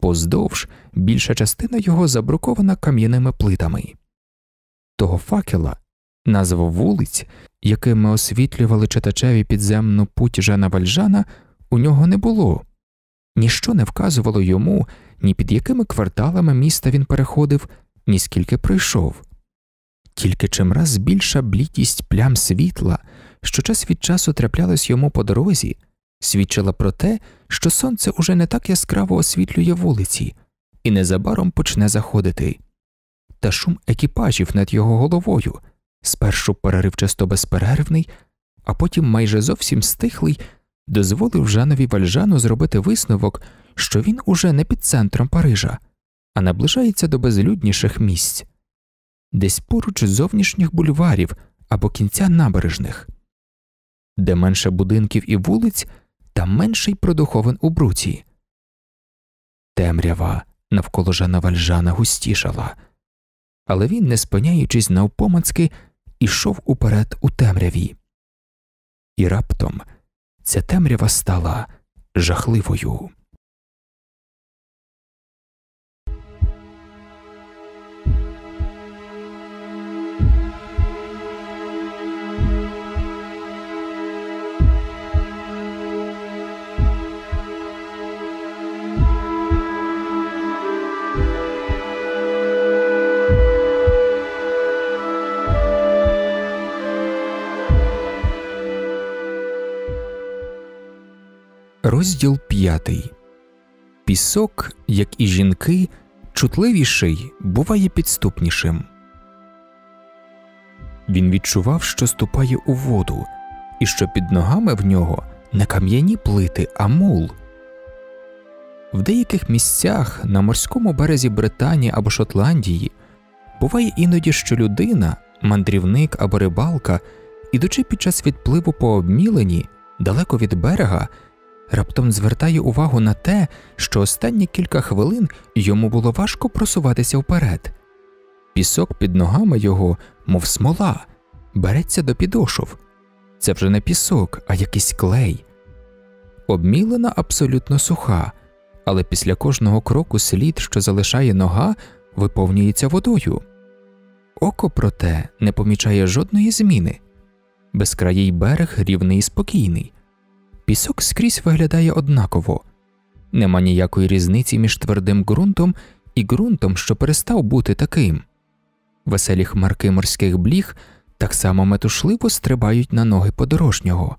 поздовж більша частина його забрукована кам'яними плитами. Того факела назва вулиць, якими освітлювали читачеві підземну путь Жана Вальжана, у нього не було, ніщо не вказувало йому, ні під якими кварталами міста він переходив, ні скільки прийшов, тільки чимраз більша блітість плям світла що час від часу траплялось йому по дорозі, свідчила про те, що сонце уже не так яскраво освітлює вулиці і незабаром почне заходити, та шум екіпажів над його головою, спершу переривчасто безперервний, а потім майже зовсім стихлий, дозволив Жанові Вальжану зробити висновок, що він уже не під центром Парижа, а наближається до безлюдніших місць. Десь поруч зовнішніх бульварів або кінця набережних де менше будинків і вулиць, та менший продуховин у бруці. Темрява навколо Жана Вальжана густішала, але він, не спиняючись навпомацьки, ішов уперед у темряві. І раптом ця темрява стала жахливою. Розділ 5. Пісок, як і жінки, чутливіший буває підступнішим. Він відчував, що ступає у воду, і що під ногами в нього не кам'яні плити, а мул. В деяких місцях на морському березі Британії або Шотландії буває іноді, що людина, мандрівник або рибалка, ідучи під час відпливу по обмілені далеко від берега раптом звертає увагу на те, що останні кілька хвилин йому було важко просуватися вперед. Пісок під ногами його, мов смола, береться до підошов. Це вже не пісок, а якийсь клей. Обмілена абсолютно суха, але після кожного кроку слід, що залишає нога, виповнюється водою. Око, проте, не помічає жодної зміни. Безкраїй берег рівний і спокійний пісок скрізь виглядає однаково, нема ніякої різниці між твердим ґрунтом і ґрунтом, що перестав бути таким. Веселі хмарки морських бліг так само метушливо стрибають на ноги подорожнього.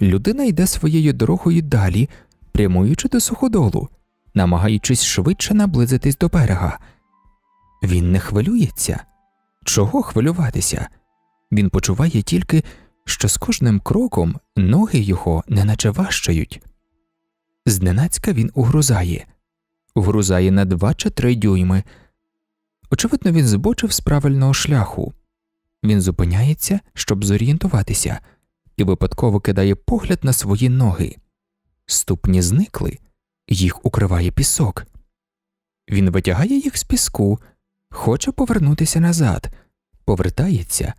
Людина йде своєю дорогою далі, прямуючи до суходолу, намагаючись швидше наблизитись до берега. Він не хвилюється. Чого хвилюватися? Він почуває тільки що з кожним кроком ноги його неначе важчають. Зненацька він угрузає, угрузає на два чи три дюйми. Очевидно, він збочив з правильного шляху. Він зупиняється, щоб зорієнтуватися, і випадково кидає погляд на свої ноги. Ступні зникли, їх укриває пісок. Він витягає їх з піску, хоче повернутися назад, повертається,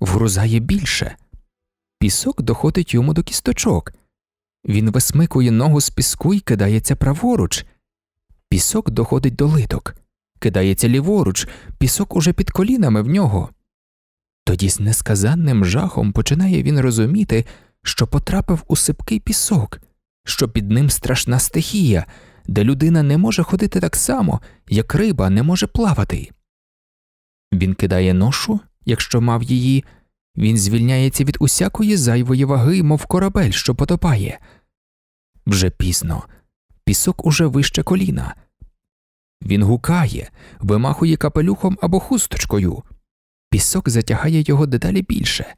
вгрузає більше. Пісок доходить йому до кісточок. Він висмикує ногу з піску і кидається праворуч. Пісок доходить до литок, кидається ліворуч, пісок уже під колінами в нього. Тоді з несказанним жахом починає він розуміти, що потрапив у сипкий пісок, що під ним страшна стихія, де людина не може ходити так само, як риба не може плавати. Він кидає ношу, якщо мав її, він звільняється від усякої зайвої ваги, мов корабель, що потопає. Вже пізно, пісок уже вище коліна. Він гукає, вимахує капелюхом або хусточкою. Пісок затягає його дедалі більше.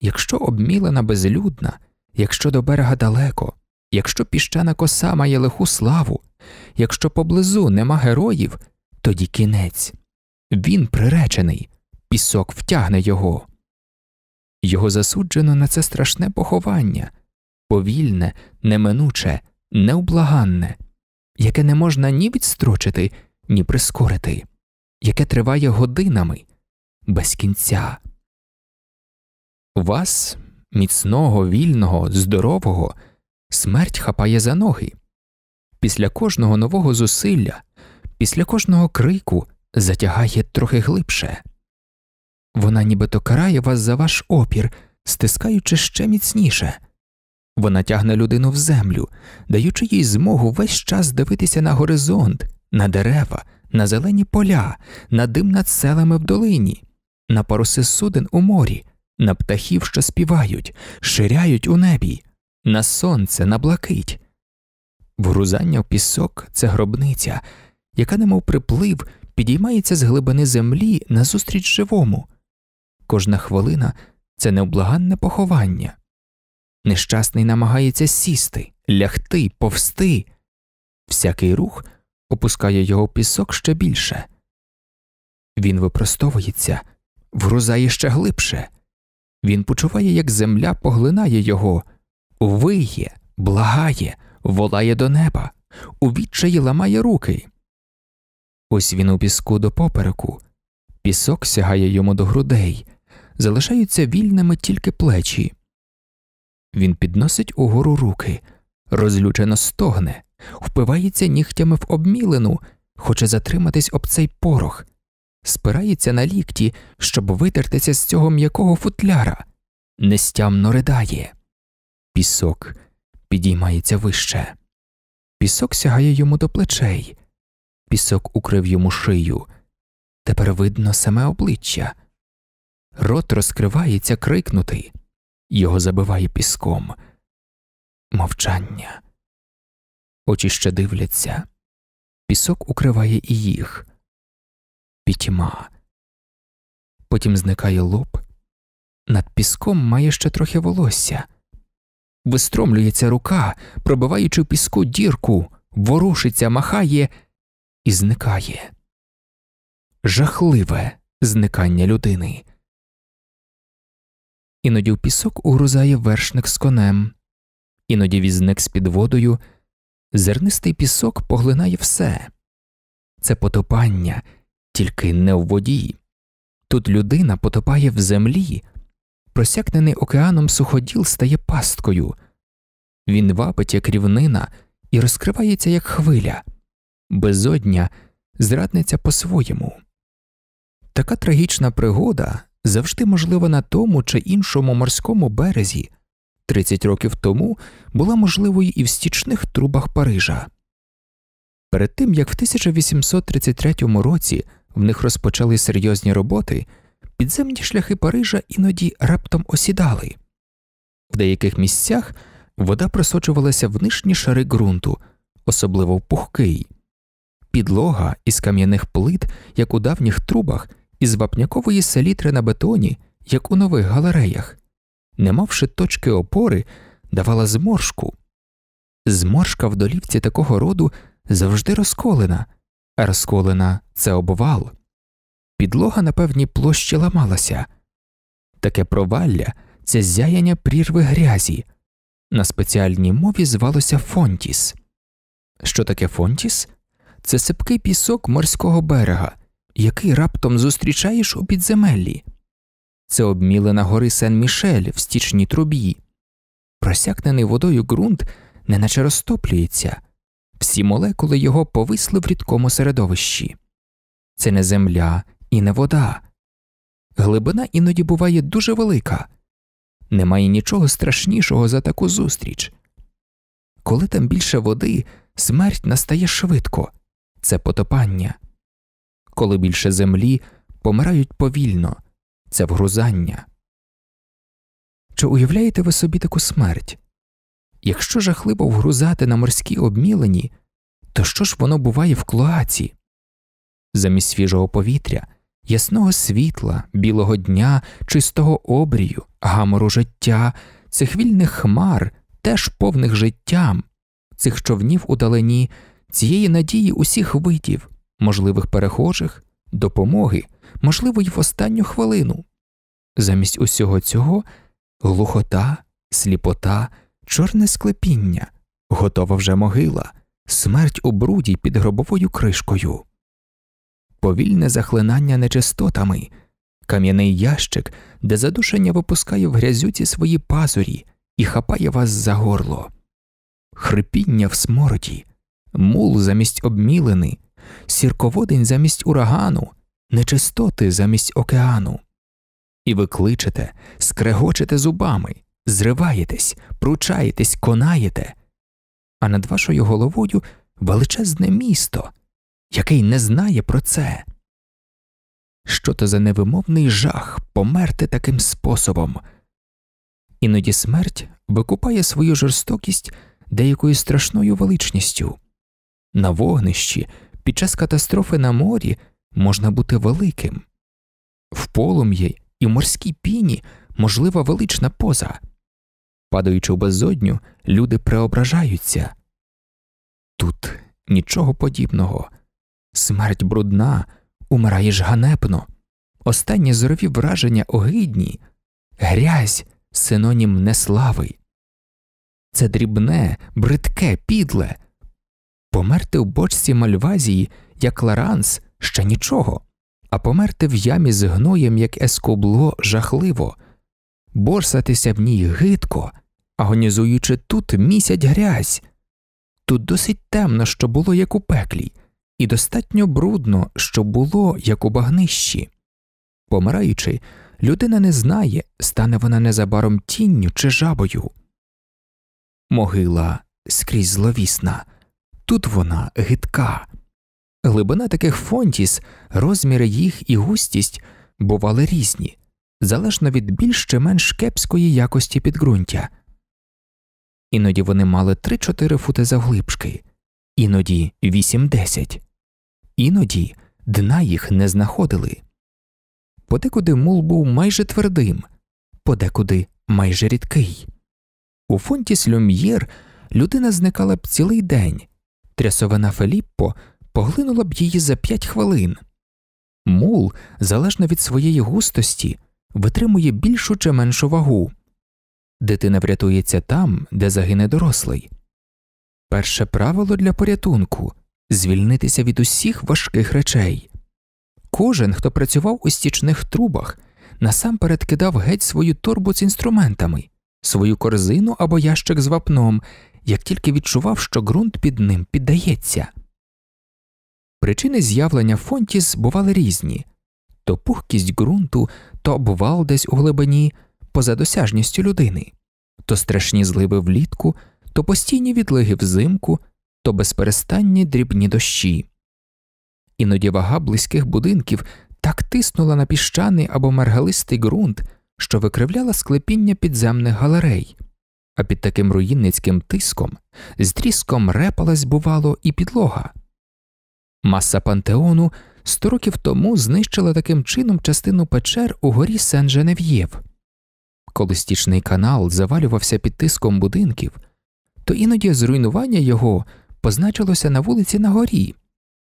Якщо обмілена безлюдна, якщо до берега далеко, якщо піщана коса має лиху славу, якщо поблизу нема героїв, тоді кінець. Він приречений, пісок втягне його. Його засуджено на це страшне поховання, повільне, неминуче, необлаганне, яке не можна ні відстрочити, ні прискорити, яке триває годинами без кінця. Вас, міцного, вільного, здорового, смерть хапає за ноги. Після кожного нового зусилля, після кожного крику затягає трохи глибше. Вона нібито карає вас за ваш опір, стискаючи ще міцніше. Вона тягне людину в землю, даючи їй змогу весь час дивитися на горизонт, на дерева, на зелені поля, на дим над селами в долині, на паруси суден у морі, на птахів, що співають, ширяють у небі, на сонце, на блакить. Вгрузання в пісок це гробниця, яка, немов приплив, підіймається з глибини землі назустріч живому кожна хвилина це невблаганне поховання. Нещасний намагається сісти, лягти, повсти, всякий рух опускає його пісок ще більше. Він випростовується, вгрузає ще глибше, він почуває, як земля поглинає його, виє, благає, волає до неба, у відчаї ламає руки. Ось він у піску до попереку, пісок сягає йому до грудей залишаються вільними тільки плечі. Він підносить угору руки, розлючено стогне, впивається нігтями в обмілину, хоче затриматись об цей порох, спирається на лікті, щоб витертися з цього м'якого футляра, нестямно ридає. Пісок підіймається вище. Пісок сягає йому до плечей, пісок укрив йому шию. Тепер видно саме обличчя. Рот розкривається крикнути, його забиває піском. Мовчання. Очі ще дивляться. Пісок укриває і їх. Пітьма. Потім зникає лоб. Над піском має ще трохи волосся. Вистромлюється рука, пробиваючи в піску дірку, ворушиться, махає і зникає. Жахливе зникання людини. Іноді в пісок угрузає вершник з конем, іноді візник з підводою, зернистий пісок поглинає все. Це потопання, тільки не в воді. Тут людина потопає в землі, просякнений океаном суходіл стає пасткою. Він вапить, як рівнина, і розкривається, як хвиля, безодня, зрадниця по-своєму. Така трагічна пригода завжди можлива на тому чи іншому морському березі, 30 років тому була можливою і в стічних трубах Парижа. Перед тим як в 1833 році в них розпочали серйозні роботи, підземні шляхи Парижа іноді раптом осідали. В деяких місцях вода просочувалася в нижні шари ґрунту, особливо в пухкий. Підлога із кам'яних плит, як у давніх трубах, із вапнякової селітри на бетоні, як у нових галереях, не мавши точки опори, давала зморшку. Зморшка в долівці такого роду завжди розколена, а розколена це обвал. Підлога на певній площі ламалася, таке провалля це зяяння прірви грязі. На спеціальній мові звалося фонтіс. Що таке фонтіс? Це сипкий пісок морського берега, який раптом зустрічаєш у підземеллі. Це обмілена гори Сен Мішель в стічній трубі. Просякнений водою ґрунт неначе розтоплюється, всі молекули його повисли в рідкому середовищі. Це не земля і не вода. Глибина іноді буває дуже велика, немає нічого страшнішого за таку зустріч. Коли там більше води, смерть настає швидко це потопання коли більше землі, помирають повільно це вгрузання. Чи уявляєте ви собі таку смерть? Якщо жахливо вгрузати на морській обмілені, то що ж воно буває в клоаці? Замість свіжого повітря, ясного світла, білого дня, чистого обрію, гамору життя, цих вільних хмар, теж повних життям, цих човнів удалені, цієї надії усіх видів, можливих перехожих, допомоги, можливо, й в останню хвилину. Замість усього цього глухота, сліпота, чорне склепіння, готова вже могила, смерть у бруді під гробовою кришкою, повільне захлинання нечистотами, кам'яний ящик, де задушення випускає в грязюці свої пазурі і хапає вас за горло, хрипіння в смороті, мул замість обмілини, сірководень замість урагану, нечистоти замість океану. І ви кличете, скрегочете зубами, зриваєтесь, пручаєтесь, конаєте, а над вашою головою величезне місто, який не знає про це. Що то за невимовний жах померти таким способом. Іноді смерть викупає свою жорстокість деякою страшною величністю. На вогнищі під час катастрофи на морі можна бути великим, в полум'ї і в морській піні можлива велична поза. Падаючи в безодню, люди преображаються тут нічого подібного. Смерть брудна, умираєш ганебно, останні зорові враження огидні, грязь синонім неслави. Це дрібне, бридке, підле. Померти в бочці Мальвазії, як Ларанс, ще нічого, а померти в ямі з гноєм, як ескобло, жахливо, борсатися в ній гидко, агонізуючи тут місяць грязь. Тут досить темно, що було як у пеклі, і достатньо брудно, що було як у багнищі. Помираючи, людина не знає, стане вона незабаром тінню чи жабою. Могила скрізь зловісна тут вона гидка. Глибина таких фонтіс, розміри їх і густість бували різні, залежно від більш чи менш кепської якості підґрунтя. Іноді вони мали 3-4 фути завглибшки, іноді 8-10. іноді дна їх не знаходили. Подекуди мул був майже твердим, подекуди майже рідкий. У фонтіс Люм'єр людина зникала б цілий день, трясовина Феліппо поглинула б її за п'ять хвилин. Мул, залежно від своєї густості, витримує більшу чи меншу вагу. Дитина врятується там, де загине дорослий. Перше правило для порятунку звільнитися від усіх важких речей. Кожен, хто працював у стічних трубах, насамперед кидав геть свою торбу з інструментами, свою корзину або ящик з вапном як тільки відчував, що ґрунт під ним піддається. Причини з'явлення Фонтіс бували різні то пухкість ґрунту, то обвал десь у глибині, поза досяжністю людини, то страшні зливи влітку, то постійні відлиги взимку, то безперестанні дрібні дощі. Іноді вага близьких будинків так тиснула на піщаний або мергалистий ґрунт, що викривляла склепіння підземних галерей а під таким руїнницьким тиском з тріском репалась, бувало, і підлога. Маса пантеону сто років тому знищила таким чином частину печер у горі сен женевєв Коли стічний канал завалювався під тиском будинків, то іноді зруйнування його позначилося на вулиці на горі.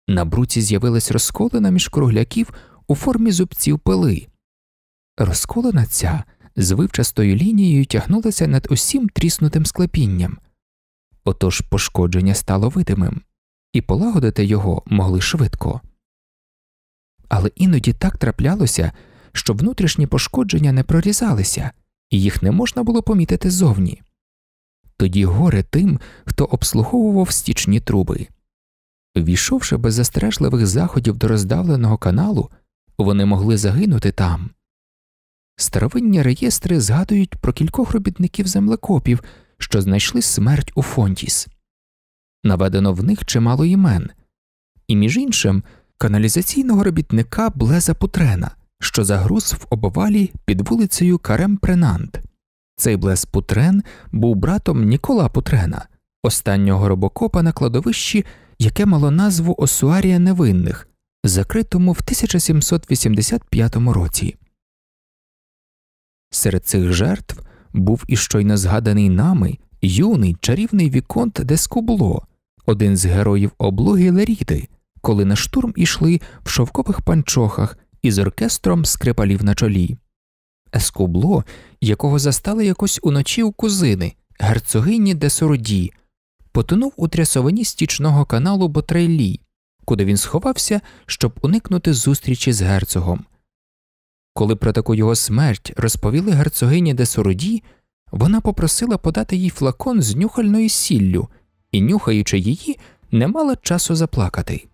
На бруці з'явилась розколена між кругляків у формі зубців пили. Розколена ця з вивчастою лінією тягнулася над усім тріснутим склепінням, отож пошкодження стало видимим, і полагодити його могли швидко. Але іноді так траплялося, що внутрішні пошкодження не прорізалися, і їх не можна було помітити ззовні. Тоді горе тим, хто обслуговував стічні труби. Війшовши без застережливих заходів до роздавленого каналу, вони могли загинути там. Старовинні реєстри згадують про кількох робітників землекопів, що знайшли смерть у Фонтіс. Наведено в них чимало імен, і, між іншим, каналізаційного робітника Блеза Путрена, що загруз в обовалі під вулицею Карем Пренант. Цей Блез Путрен був братом Нікола Путрена, останнього робокопа на кладовищі, яке мало назву Осуарія Невинних, закритому в 1785 році. Серед цих жертв був і щойно згаданий нами юний чарівний віконт Дескубло, один з героїв облоги Леріди, коли на штурм ішли в шовкових панчохах із оркестром скрипалів на чолі. Ескубло, якого застали якось уночі у кузини, герцогині де Сороді, потонув у трясовині стічного каналу Ботрейлі, куди він сховався, щоб уникнути зустрічі з герцогом. Коли про таку його смерть розповіли герцогині де Сороді, вона попросила подати їй флакон з нюхальною сіллю і, нюхаючи її, не мала часу заплакати.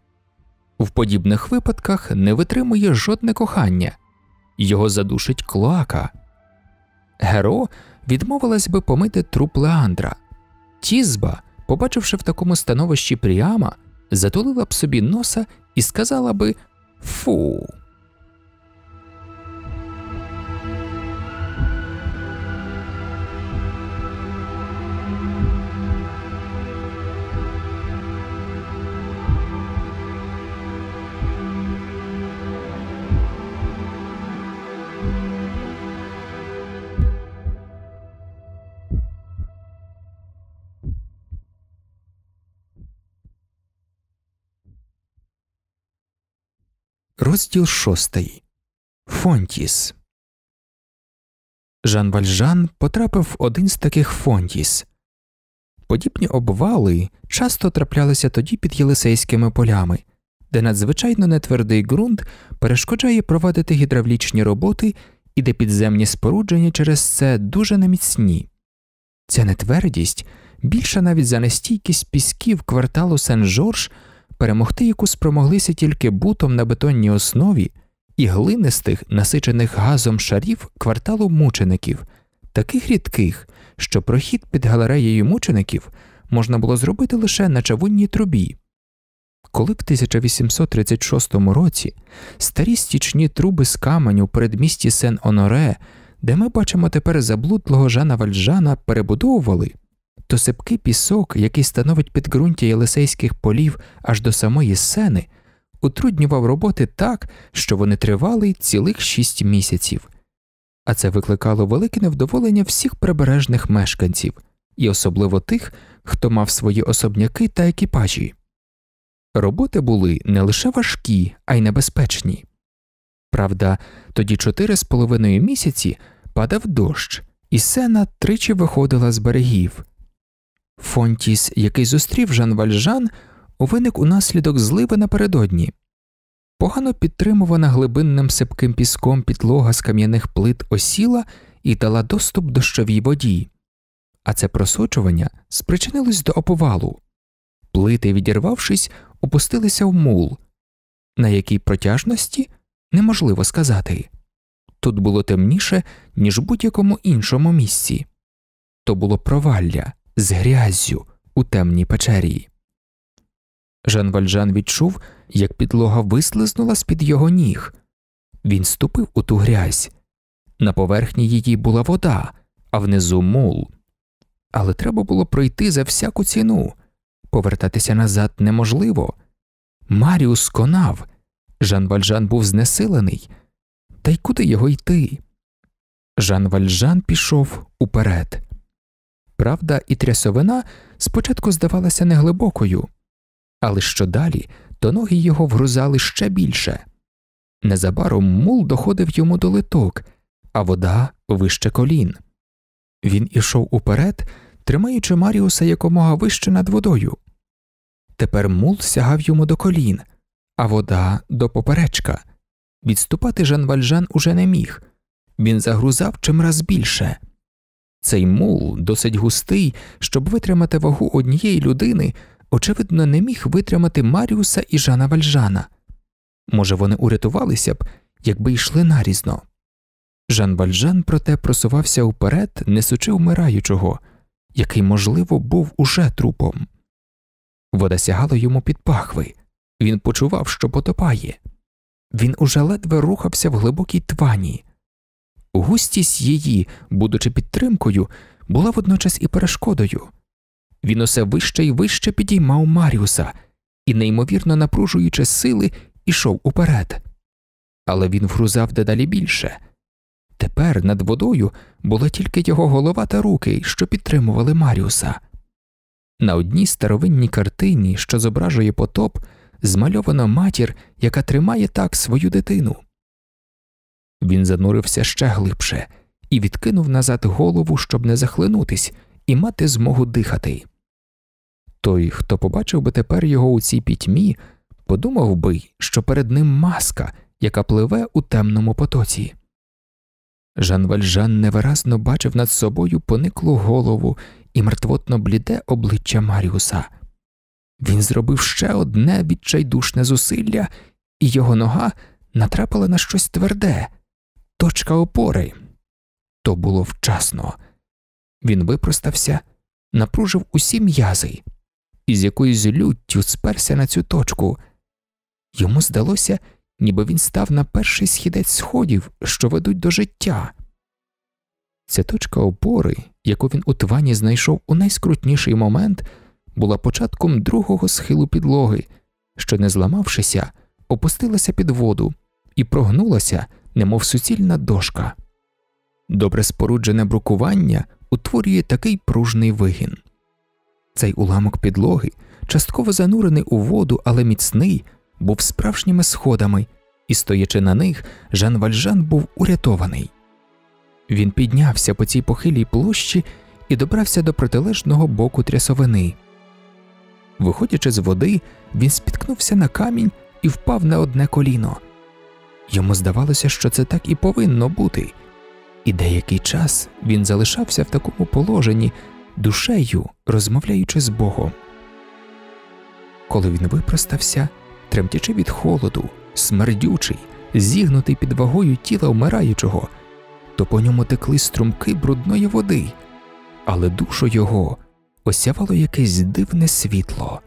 В подібних випадках не витримує жодне кохання, його задушить клоака. Геро відмовилась би помити труп Леандра. Тізба, побачивши в такому становищі Пріама, затулила б собі носа і сказала би Фу. Розділ шостий Фонтіс. Жан Вальжан потрапив в один з таких фонтіс. Подібні обвали часто траплялися тоді під єлисейськими полями, де надзвичайно нетвердий ґрунт перешкоджає проводити гідравлічні роботи і де підземні спорудження через це дуже неміцні. Ця нетвердість більша навіть за нестійкість пісків кварталу Сен-Жорж – перемогти яку спромоглися тільки бутом на бетонній основі і глинистих, насичених газом шарів кварталу мучеників, таких рідких, що прохід під галереєю мучеників можна було зробити лише на чавунній трубі. Коли в 1836 році старі стічні труби з каменю у передмісті Сен Оноре, де ми бачимо тепер заблудлого Жана Вальжана, перебудовували, то сипкий пісок, який становить підґрунтя єлисейських полів аж до самої сени, утруднював роботи так, що вони тривали цілих шість місяців, а це викликало велике невдоволення всіх прибережних мешканців і особливо тих, хто мав свої особняки та екіпажі. Роботи були не лише важкі, а й небезпечні. Правда, тоді чотири з половиною місяці падав дощ, і сена тричі виходила з берегів, Фонтіс, який зустрів Жан Вальжан, виник унаслідок зливи напередодні. Погано підтримувана глибинним сипким піском підлога з кам'яних плит осіла і дала доступ дощовій воді, а це просочування спричинилось до оповалу. Плити, відірвавшись, опустилися в мул, на якій протяжності неможливо сказати. Тут було темніше, ніж в будь якому іншому місці то було провалля, з грязю у темній печері. Жан Вальжан відчув, як підлога вислизнула з під його ніг. Він ступив у ту грязь. На поверхні її була вода, а внизу мул. Але треба було пройти за всяку ціну. Повертатися назад неможливо. Маріус конав. Жан Вальжан був знесилений. Та й куди його йти? Жан Вальжан пішов уперед. Правда, і трясовина спочатку здавалася неглибокою, але що далі, то ноги його вгрузали ще більше. Незабаром мул доходив йому до литок, а вода вище колін. Він ішов уперед, тримаючи Маріуса якомога вище над водою. Тепер мул сягав йому до колін, а вода до поперечка. Відступати Жан Вальжан уже не міг він загрузав чимраз більше. Цей мул досить густий, щоб витримати вагу однієї людини, очевидно, не міг витримати Маріуса і Жана Вальжана. Може, вони урятувалися б, якби йшли нарізно. Жан Вальжан, проте, просувався вперед, несучи вмираючого, який, можливо, був уже трупом. Вода сягала йому під пахви, він почував, що потопає. Він уже ледве рухався в глибокій твані, Густість її, будучи підтримкою, була водночас і перешкодою. Він усе вище і вище підіймав Маріуса і, неймовірно напружуючи сили, ішов уперед. Але він вгрузав дедалі більше. Тепер над водою була тільки його голова та руки, що підтримували Маріуса. На одній старовинній картині, що зображує потоп, змальовано матір, яка тримає так свою дитину. Він занурився ще глибше і відкинув назад голову, щоб не захлинутись і мати змогу дихати. Той, хто побачив би тепер його у цій пітьмі, подумав би, що перед ним маска, яка пливе у темному потоці. Жан Вальжан невиразно бачив над собою пониклу голову і мертвотно бліде обличчя Маріуса. Він зробив ще одне відчайдушне зусилля, і його нога натрапила на щось тверде точка опори. То було вчасно. Він випростався, напружив усі м'язи і з якоюсь люттю сперся на цю точку. Йому здалося, ніби він став на перший східець сходів, що ведуть до життя. Ця точка опори, яку він у твані знайшов у найскрутніший момент, була початком другого схилу підлоги, що, не зламавшися, опустилася під воду і прогнулася немов суцільна дошка. Добре споруджене брукування утворює такий пружний вигін. Цей уламок підлоги, частково занурений у воду, але міцний, був справжніми сходами, і, стоячи на них, Жан Вальжан був урятований. Він піднявся по цій похилій площі і добрався до протилежного боку трясовини. Виходячи з води, він спіткнувся на камінь і впав на одне коліно. Йому здавалося, що це так і повинно бути, і деякий час він залишався в такому положенні, душею розмовляючи з Богом. Коли він випростався, тремтячи від холоду, смердючий, зігнутий під вагою тіла вмираючого, то по ньому текли струмки брудної води, але душу його осявало якесь дивне світло.